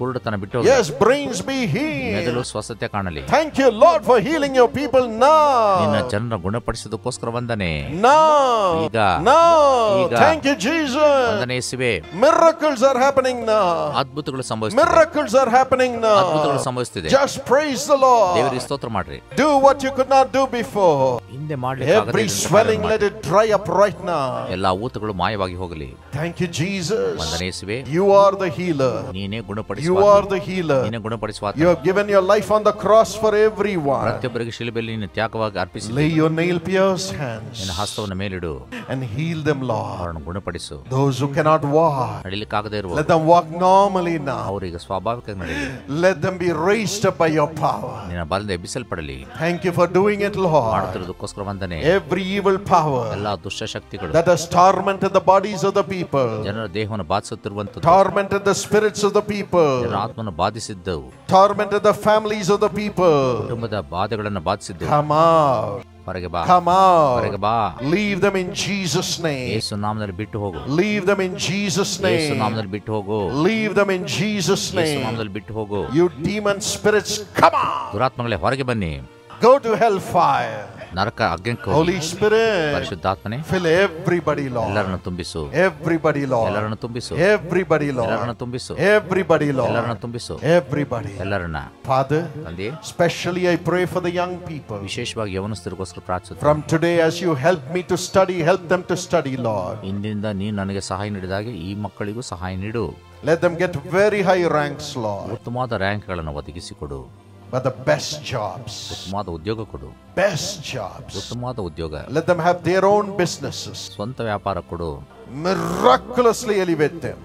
ಕುರುಡತನ ಬಿಟ್ಟು S brains be heal ಮೆದುಳು ಸ್ವಸ್ಥತೆ ಕಾಣಲಿ thank you Lord for healing your people ನಾ ನಿನ್ನ ಜನರ ಗುಣಪಡಿಸಿದಕ್ಕೋಸ್ಕರ ವಂದನೆ ನಾ ಈಗ ನಾ ಈಗ ಥ್ಯಾಂಕ್ ಯು ಜೀಸಸ್ ವಂದನೆ ಯೇಸುವೇ ಮಿರಕಲ್ಸ್ ಆರ್ ಹ್ಯಾಪನಿಂಗ್ ನಾ ಅದ್ಭುತಗಳು ಸಂಭವಿಸುತ್ತಿದೆ ಮಿರಕಲ್ಸ್ ಆರ್ ಹ್ಯಾಪನಿಂಗ್ ನಾ ಅದ್ಭುತಗಳು ಸಂಭವಿಸುತ್ತಿದೆ ಜಸ್ಟ್ ಪ್ರೈಸ್ ದ ಲಾರ್ಡ್ ದೇವರಿಗೆ ಸ್ತೋತ್ರ ಮಾಡ್ರಿ do what you could not do before ಹಿಂದೆ ಮಾಡಲಿಕ್ಕೆ ಆಗದೆ every swelling let it dry up right ನಾ ಎಲ್ಲಾ ಊತಗಳು ಮಾಯವಾಗಿ ಹೋಗಲಿ ಥ್ಯಾಂಕ್ ಯು ಜೀಸಸ್ ವಂದನೆ ಯೇಸುವೇ ಯು ಆರ್ ದ ಹೀಲರ್ ನೀನೇ ಗುಣಪಡಿಸಿ you are the healer. You have given your life on the cross for everyone. Lay your nail pierced hands. And heal them Lord. Those who cannot walk. Let them walk normally now. Let them be raised up by your power. Thank you for doing it Lord. Every evil power. That has tormented the bodies of the people. Tormented the spirits of the people. ಜನರಾತ್ಮನ ಬಾಧಿಸಿದ್ದವು tormented the families of the people ಕುಟುಂಬದ ಬಾಧೆಗಳನ್ನು come out ಹೊರಗೆ ಬಾ come out ಹೊರಗೆ ಬಾ leave them in jesus name ಯೇಸು ನಾಮದಲ್ಲಿ ಬಿಟ್ಟು ಹೋಗು leave them in jesus name ಯೇಸು ನಾಮದಲ್ಲಿ ಬಿಟ್ಟು ಹೋಗು leave them in jesus name ಯೇಸು ನಾಮದಲ್ಲಿ ಬಿಟ್ಟು ಹೋಗು you demon spirits come on. ದುರಾತ್ಮಗಳೇ ಹೊರಗೆ ಬನ್ನಿ go to hellfire ನರಕ ಅಗ್ನಿಕ್ಕೆ ಹೋಲಿ ಪರಿಶುದ್ಧಾತ್ಮನೆ ಫಿಲ್ ಎವ್ರಿಬಡಿ ಲಾರ್ಡ್ ಎಲ್ಲರನ್ನ ತುಂಬಿಸು ಎವ್ರಿಬಡಿ ಲಾರ್ಡ್ ಎಲ್ಲರನ್ನ ತುಂಬಿಸು ಎವ್ರಿಬಡಿ ಲಾರ್ಡ್ ಎಲ್ಲರನ್ನ ತುಂಬಿಸು ಎವ್ರಿಬಡಿ ಲಾರ್ಡ್ ಎಲ್ಲರನ್ನು ತುಂಬಿಸು ಎವ್ರಿಬಡಿ ಎಲ್ಲರನ್ನ ಫಾದರ್ ತಂದೆ specially I pray for the young people ವಿಶೇಷವಾಗಿ ಯವನಸ್ಥರಿಗೋಸ್ಕರ ಪ್ರಾರ್ಥಿಸುತ್ತೇನೆ from today as you help me to study help them to study law ಇಂದಿನಿಂದ ನೀನು ನನಗೆ ಸಹಾಯ ಹಾಗೆ ಈ ಮಕ್ಕಳಿಗೂ ಸಹಾಯ ನೀಡು let them get very high ranks Lord. ಉತ್ತಮವಾದ ರ್ಯಾಂಕ್ಗಳನ್ನು ಒದಗಿಸಿಕೊಡು but the best jobs ಉತ್ತಮವಾದ ಉದ್ಯೋಗ ಕೊಡು best jobs ಉತ್ತಮವಾದ ಉದ್ಯೋಗ let them have their own businesses miraculously elevate them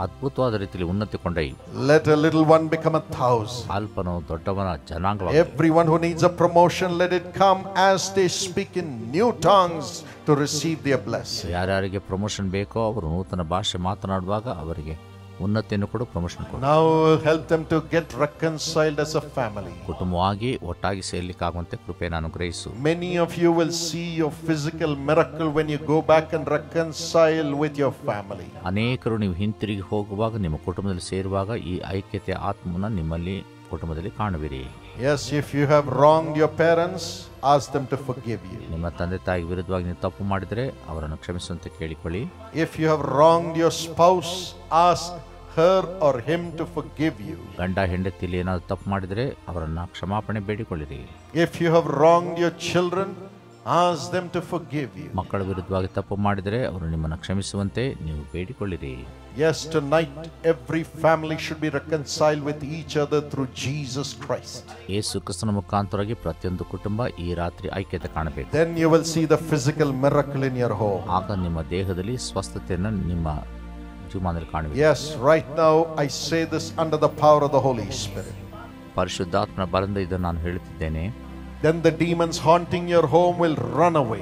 let a little one become a thousand everyone who needs a promotion let it come as they speak in new tongues to receive their blessing ಉನ್ನತಿಯನ್ನು help promotion to get reconciled as a family ಕುಟುಂಬವಾಗಿ ಒಟ್ಟಾಗಿ ಸೇರಲಿಕ್ಕಾಗುವಂತೆ ಕೃಪೆಯನ್ನು ಅನುಗ್ರಹಿಸು many of you will see your physical miracle when you go back and reconcile with your family ಅನೇಕರು ನೀವು ಹಿಂತಿರುಗಿ ಹೋಗುವಾಗ ನಿಮ್ಮ ಕುಟುಂಬದಲ್ಲಿ ಸೇರುವಾಗ ಈ ಐಕ್ಯತೆ ಆತ್ಮನ ನಿಮ್ಮಲ್ಲಿ ಕುಟುಂಬದಲ್ಲಿ ಕಾಣುವಿರಿ yes if you have wronged your parents ask them to forgive you. ನಿಮ್ಮ ತಂದೆ ತಾಯಿಗೆ ವಿರುದ್ಧವಾಗಿ ನೀವು ತಪ್ಪು ಮಾಡಿದರೆ ಅವರನ್ನು ಕ್ಷಮಿಸುವಂತೆ ಕೇಳಿಕೊಳ್ಳಿ. If you have wronged your spouse, ask her or him to forgive you. ಗಂಡ ಹೆಂಡತಿಯಲ್ಲಿ ಏನಾದರೂ ತಪ್ಪು ಮಾಡಿದರೆ ಅವರನ್ನು ಕ್ಷಮಾಪಣೆ ಬೇಡಿಕೊಳ್ಳಿರಿ. If you have wronged your children, ask them to forgive you. ಮಕ್ಕಳ ವಿರುದ್ಧವಾಗಿ ತಪ್ಪು ಮಾಡಿದರೆ ಅವರು ನಿಮ್ಮನ್ನು ಕ್ಷಮಿಸುವಂತೆ ನೀವು ಬೇಡಿಕೊಳ್ಳಿರಿ. Yes, tonight every family should be reconciled with each other through Jesus Christ. Then you will see the physical miracle in your home. Yes, right now I say this under the power of the Holy Spirit. Then the demons haunting your home will run away.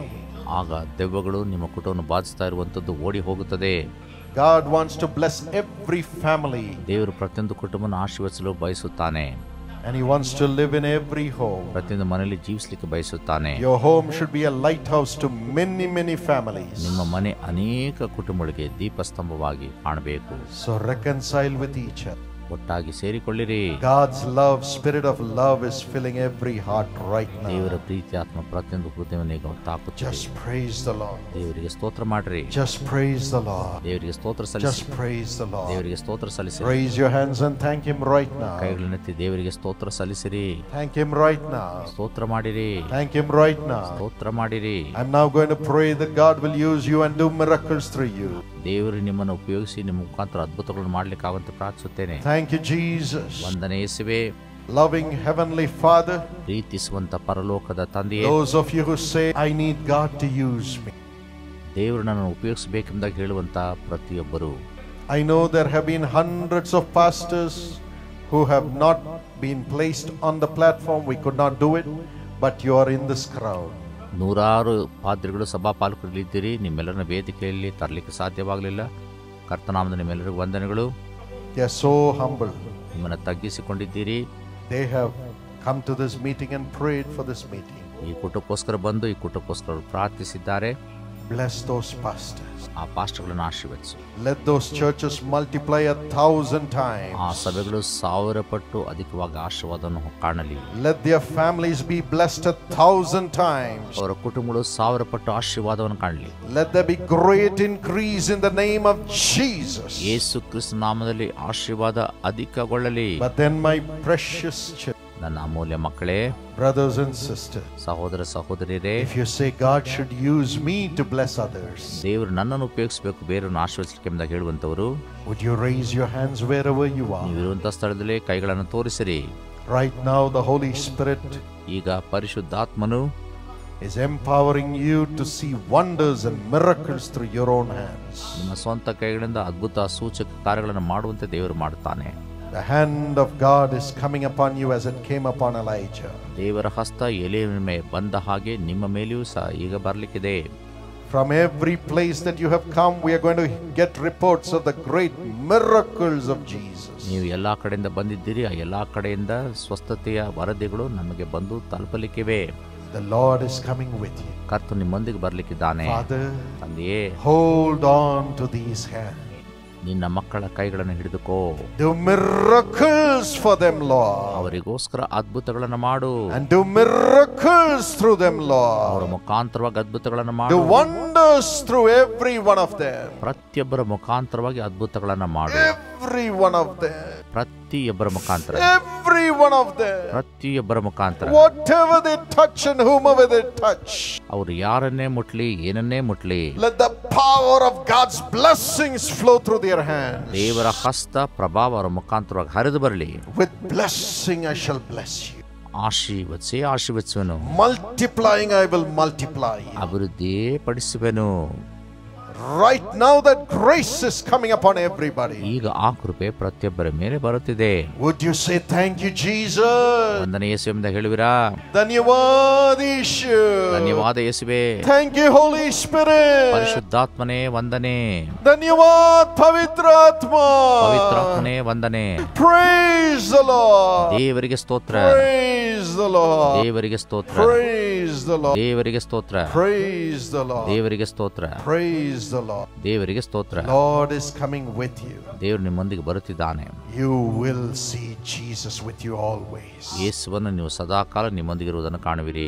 ಆಗ ದೆವ್ವಗಳು ನಿಮ್ಮ ಕುಟುಂಬವನ್ನು ಬಾಧಿಸ್ತಾ ಇರುವಂತದ್ದು ಓಡಿ ಹೋಗುತ್ತದೆ. God wants to bless every family. ದೇವರು ಪ್ರತಿಯೊಂದು ಕುಟುಂಬವನ್ನು ಆಶೀರ್ವದಿಸಲು ಬಯಸುತ್ತಾನೆ. And he wants to live in every home. ಪ್ರತಿಯೊಂದು ಮನೆಯಲ್ಲಿ ಜೀವಿಸಲಿಕ್ಕೆ ಬಯಸುತ್ತಾನೆ. Your home should be a lighthouse to many many families. ನಿಮ್ಮ ಮನೆ ಅನೇಕ ಕುಟುಂಬಗಳಿಗೆ ದೀಪಸ್ತಂಭವಾಗಿ ಕಾಣಬೇಕು. So reconcile with each other. ಒಟ್ಟಾಗಿ ಸೇರಿಕೊಳ್ಳಿರಿ God's love spirit of love is filling every heart right now ದೇವರ ಪ್ರೀತಿ ಆತ್ಮ ಪ್ರತಿಯೊಂದು ಹೃದಯವನ್ನು ಈಗ ತಾಕುತ್ತಿದೆ ಜಸ್ಟ್ ಪ್ರೈಸ್ ದ ಲಾರ್ಡ್ ದೇವರಿಗೆ ಸ್ತೋತ್ರ ಮಾಡಿರಿ ಜಸ್ಟ್ ಪ್ರೈಸ್ ದ ಲಾರ್ಡ್ ದೇವರಿಗೆ ಸ್ತೋತ್ರ ಸಲ್ಲಿಸಿ ಜಸ್ಟ್ ಪ್ರೈಸ್ ದ ಲಾರ್ಡ್ ದೇವರಿಗೆ ಸ್ತೋತ್ರ ಸಲ್ಲಿಸಿ raise your hands and thank him right now ಕೈಗಳನ್ನೆತ್ತಿ ದೇವರಿಗೆ ಸ್ತೋತ್ರ ಸಲ್ಲಿಸಿರಿ ಥ್ಯಾಂಕ್ ಹಿಮ್ ರೈಟ್ ನೌ ಸ್ತೋತ್ರ ಮಾಡಿರಿ ಥ್ಯಾಂಕ್ ಹಿಮ್ ರೈಟ್ ನೌ ಸ್ತೋತ್ರ ಮಾಡಿರಿ I am now going to pray that God will use you and do miracles through you ದೇವರು ನಿಮ್ಮನ್ನು ಉಪಯೋಗಿಸಿ ನಿಮ್ಮ ಮುಖಾಂತರ ಅದ್ಭುತಗಳನ್ನು ಮಾಡ್ಲಿಕ್ಕೆ ಪ್ರಾರ್ಥಿಸುತ್ತೇನೆ ಥ್ಯಾಂಕ್ ಯು ಜೀಸಸ್ ವಂದನೆ ಯೇಸುವೆ loving heavenly father ಪ್ರೀತಿಸುವಂತ ಪರಲೋಕದ ತಂದೆಯೇ those of you who say i need god to use me ದೇವರು ನನ್ನನ್ನು ಉಪಯೋಗಿಸಬೇಕೆಂದಾಗ ಹೇಳುವಂತ ಪ್ರತಿಯೊಬ್ಬರು i know there have been hundreds of pastors who have not been placed on the platform we could not do it but you are in this crowd ನೂರಾರು ಪಾದ್ರಿಗಳು ಸಭಾ ಇದ್ದೀರಿ ನಿಮ್ಮೆಲ್ಲರನ್ನ ವೇದಿಕೆಯಲ್ಲಿ ತರಲಿಕ್ಕೆ ಸಾಧ್ಯವಾಗಲಿಲ್ಲ ಕರ್ತನಾಮದ ನಿಮ್ಮೆಲ್ಲರಿಗೂ ವಂದನೆಗಳು ಸೋ ಹಂಬಲ್ ನಿಮ್ಮನ್ನು ತಗ್ಗಿಸಿಕೊಂಡಿದ್ದೀರಿ they have come to this meeting and prayed for this meeting ಈ ಕುಟುಂಬಕ್ಕೋಸ್ಕರ ಬಂದು ಈ ಕುಟುಂಬಕ್ಕೋಸ್ಕರ ಪ್ರಾರ್ಥಿಸಿದ್ದಾರೆ Bless those pastors. ಆ ಪಾಸ್ಟರ್ಗಳನ್ನು ಆಶೀರ್ವದಿಸು Let those churches multiply a thousand times. ಆ ಸಭೆಗಳು ಸಾವಿರ ಪಟ್ಟು ಅಧಿಕವಾಗಿ ಆಶೀರ್ವಾದವನ್ನು ಕಾಣಲಿ Let their families be blessed a thousand times. ಅವರ ಕುಟುಂಬಗಳು ಸಾವಿರ ಪಟ್ಟು ಆಶೀರ್ವಾದವನ್ನು ಕಾಣಲಿ Let there be great increase in the name of Jesus. ಯೇಸು ಕ್ರಿಸ್ತ ನಾಮದಲ್ಲಿ ಆಶೀರ್ವಾದ ಅಧಿಕಗೊಳ್ಳಲಿ But then my precious children ನನ್ನ ಅಮೂಲ್ಯ ಮಕ್ಕಳೇ ಬ್ರದರ್ಸ್ ಅಂಡ್ ಸಿಸ್ಟರ್ ಸಹೋದರ ಸಹೋದರಿರೇ if you say God should use me to bless others ದೇವರು ನನ್ನನ್ನು ಉಪಯೋಗಿಸಬೇಕು ಬೇರೆಯನ್ನು ಆಶೀರ್ವದಿಸಲಿಕ್ಕೆ ಎಂಬ ಹೇಳುವಂತವರು would you raise your hands wherever you are ನೀವು ಇರುವಂತ ಸ್ಥಳದಲ್ಲಿ ಕೈಗಳನ್ನು ತೋರಿಸಿರಿ right now the Holy Spirit ಈಗ ಪರಿಶುದ್ಧಾತ್ಮನು is empowering you to see wonders and miracles through your own hands ನಿಮ್ಮ ಸ್ವಂತ ಕೈಗಳಿಂದ ಅದ್ಭುತ ಸೂಚಕ ಕಾರ್ಯಗಳನ್ನು ಮಾಡುವಂತೆ ದೇವರು ಮಾಡುತ್ತಾನೆ The hand of God is coming upon you as it came upon Elijah. From every place that you have come, we are going to get reports of the great miracles of Jesus. The Lord is coming with you. Father, hold on to these hands. ನಿನ್ನ ಮಕ್ಕಳ ಕೈಗಳನ್ನು ಹಿಡಿದುಕೋ Do miracles for them, Lord. ಅವರಿಗೋಸ್ಕರ ಅದ್ಭುತಗಳನ್ನು ಮಾಡು And do miracles through them, Lord. ಅವರ ಮುಖಾಂತರವಾಗಿ ಅದ್ಭುತಗಳನ್ನು ಮಾಡು Do wonders through every one of them. ಪ್ರತಿಯೊಬ್ಬರ ಮುಖಾಂತರವಾಗಿ ಅದ್ಭುತಗಳನ್ನು ಮಾಡು Every one of them. ಪ್ರತಿ తి యబ్ర ముకాంతర ఎवरीवन ఆఫ్ దెర్ అతి యబ్ర ముకాంతర whatever the infection who move with the touch అవర్ యారనే ముట్లీ ఏననే ముట్లీ the power of God's blessings flow through their hands దేవర ఖస్త ప్రభావార ముకాంతరగ హరిద్ బర్లి with blessing I shall bless you ఆశీవత్ సే ఆశీవత్ స్వను మల్టిప్లైయింగ్ ఐ విల్ మల్టిప్లై అవ్రుది పెడిస్వేను right now that grace is coming upon everybody ಈಗ ಆ ಕೃಪೆ ಪ್ರತಿಯೊಬ್ಬರ ಮೇಲೆ ಬರುತ್ತಿದೆ would you say thank you Jesus ವಂದನೆ ಯೇಸು ಎಂಬ ಹೇಳುವಿರಾ ಧನ್ಯವಾದ ಯೇಸು ಧನ್ಯವಾದ ಯೇಸುವೇ ಥ್ಯಾಂಕ್ ಯು ಹೋಲಿ ಸ್ಪಿರಿಟ್ ಪರಿಶುದ್ಧಾತ್ಮನೇ ವಂದನೆ ಧನ್ಯವಾದ ಪವಿತ್ರಾತ್ಮ ಪವಿತ್ರಾತ್ಮನೇ ವಂದನೆ ಪ್ರೈಸ್ ದ ಲಾರ್ಡ್ ದೇವರಿಗೆ ಸ್ತೋತ್ರ ಪ್ರೈಸ್ ದ ಲಾರ್ಡ್ ದೇವರಿಗೆ ಸ್ತೋತ್ರ ಪ್ರೈಸ್ ದ ಲಾರ್ಡ್ ದೇವರಿಗೆ ಸ್ತೋತ್ರ ಪ್ರೈಸ್ ದ ಲಾರ್ಡ್ ದೇವರಿಗೆ ಸ್ತೋತ್ರ ಪ್ರೈಸ್ ದೇವರಿಗೆ ಸ್ತೋತ್ರ Lord is coming with you ದೇವರು ನಿಮ್ಮೊಂದಿಗೆ ಬರುತ್ತಿದ್ದಾನೆ. You will see Jesus with you always ಯೇಸುವನ್ನು ನೀವು ಸದಾಕಾಲ ನಿಮ್ಮೊಂದಿಗೆ ಇರುವುದನ್ನು ಕಾಣುವಿರಿ.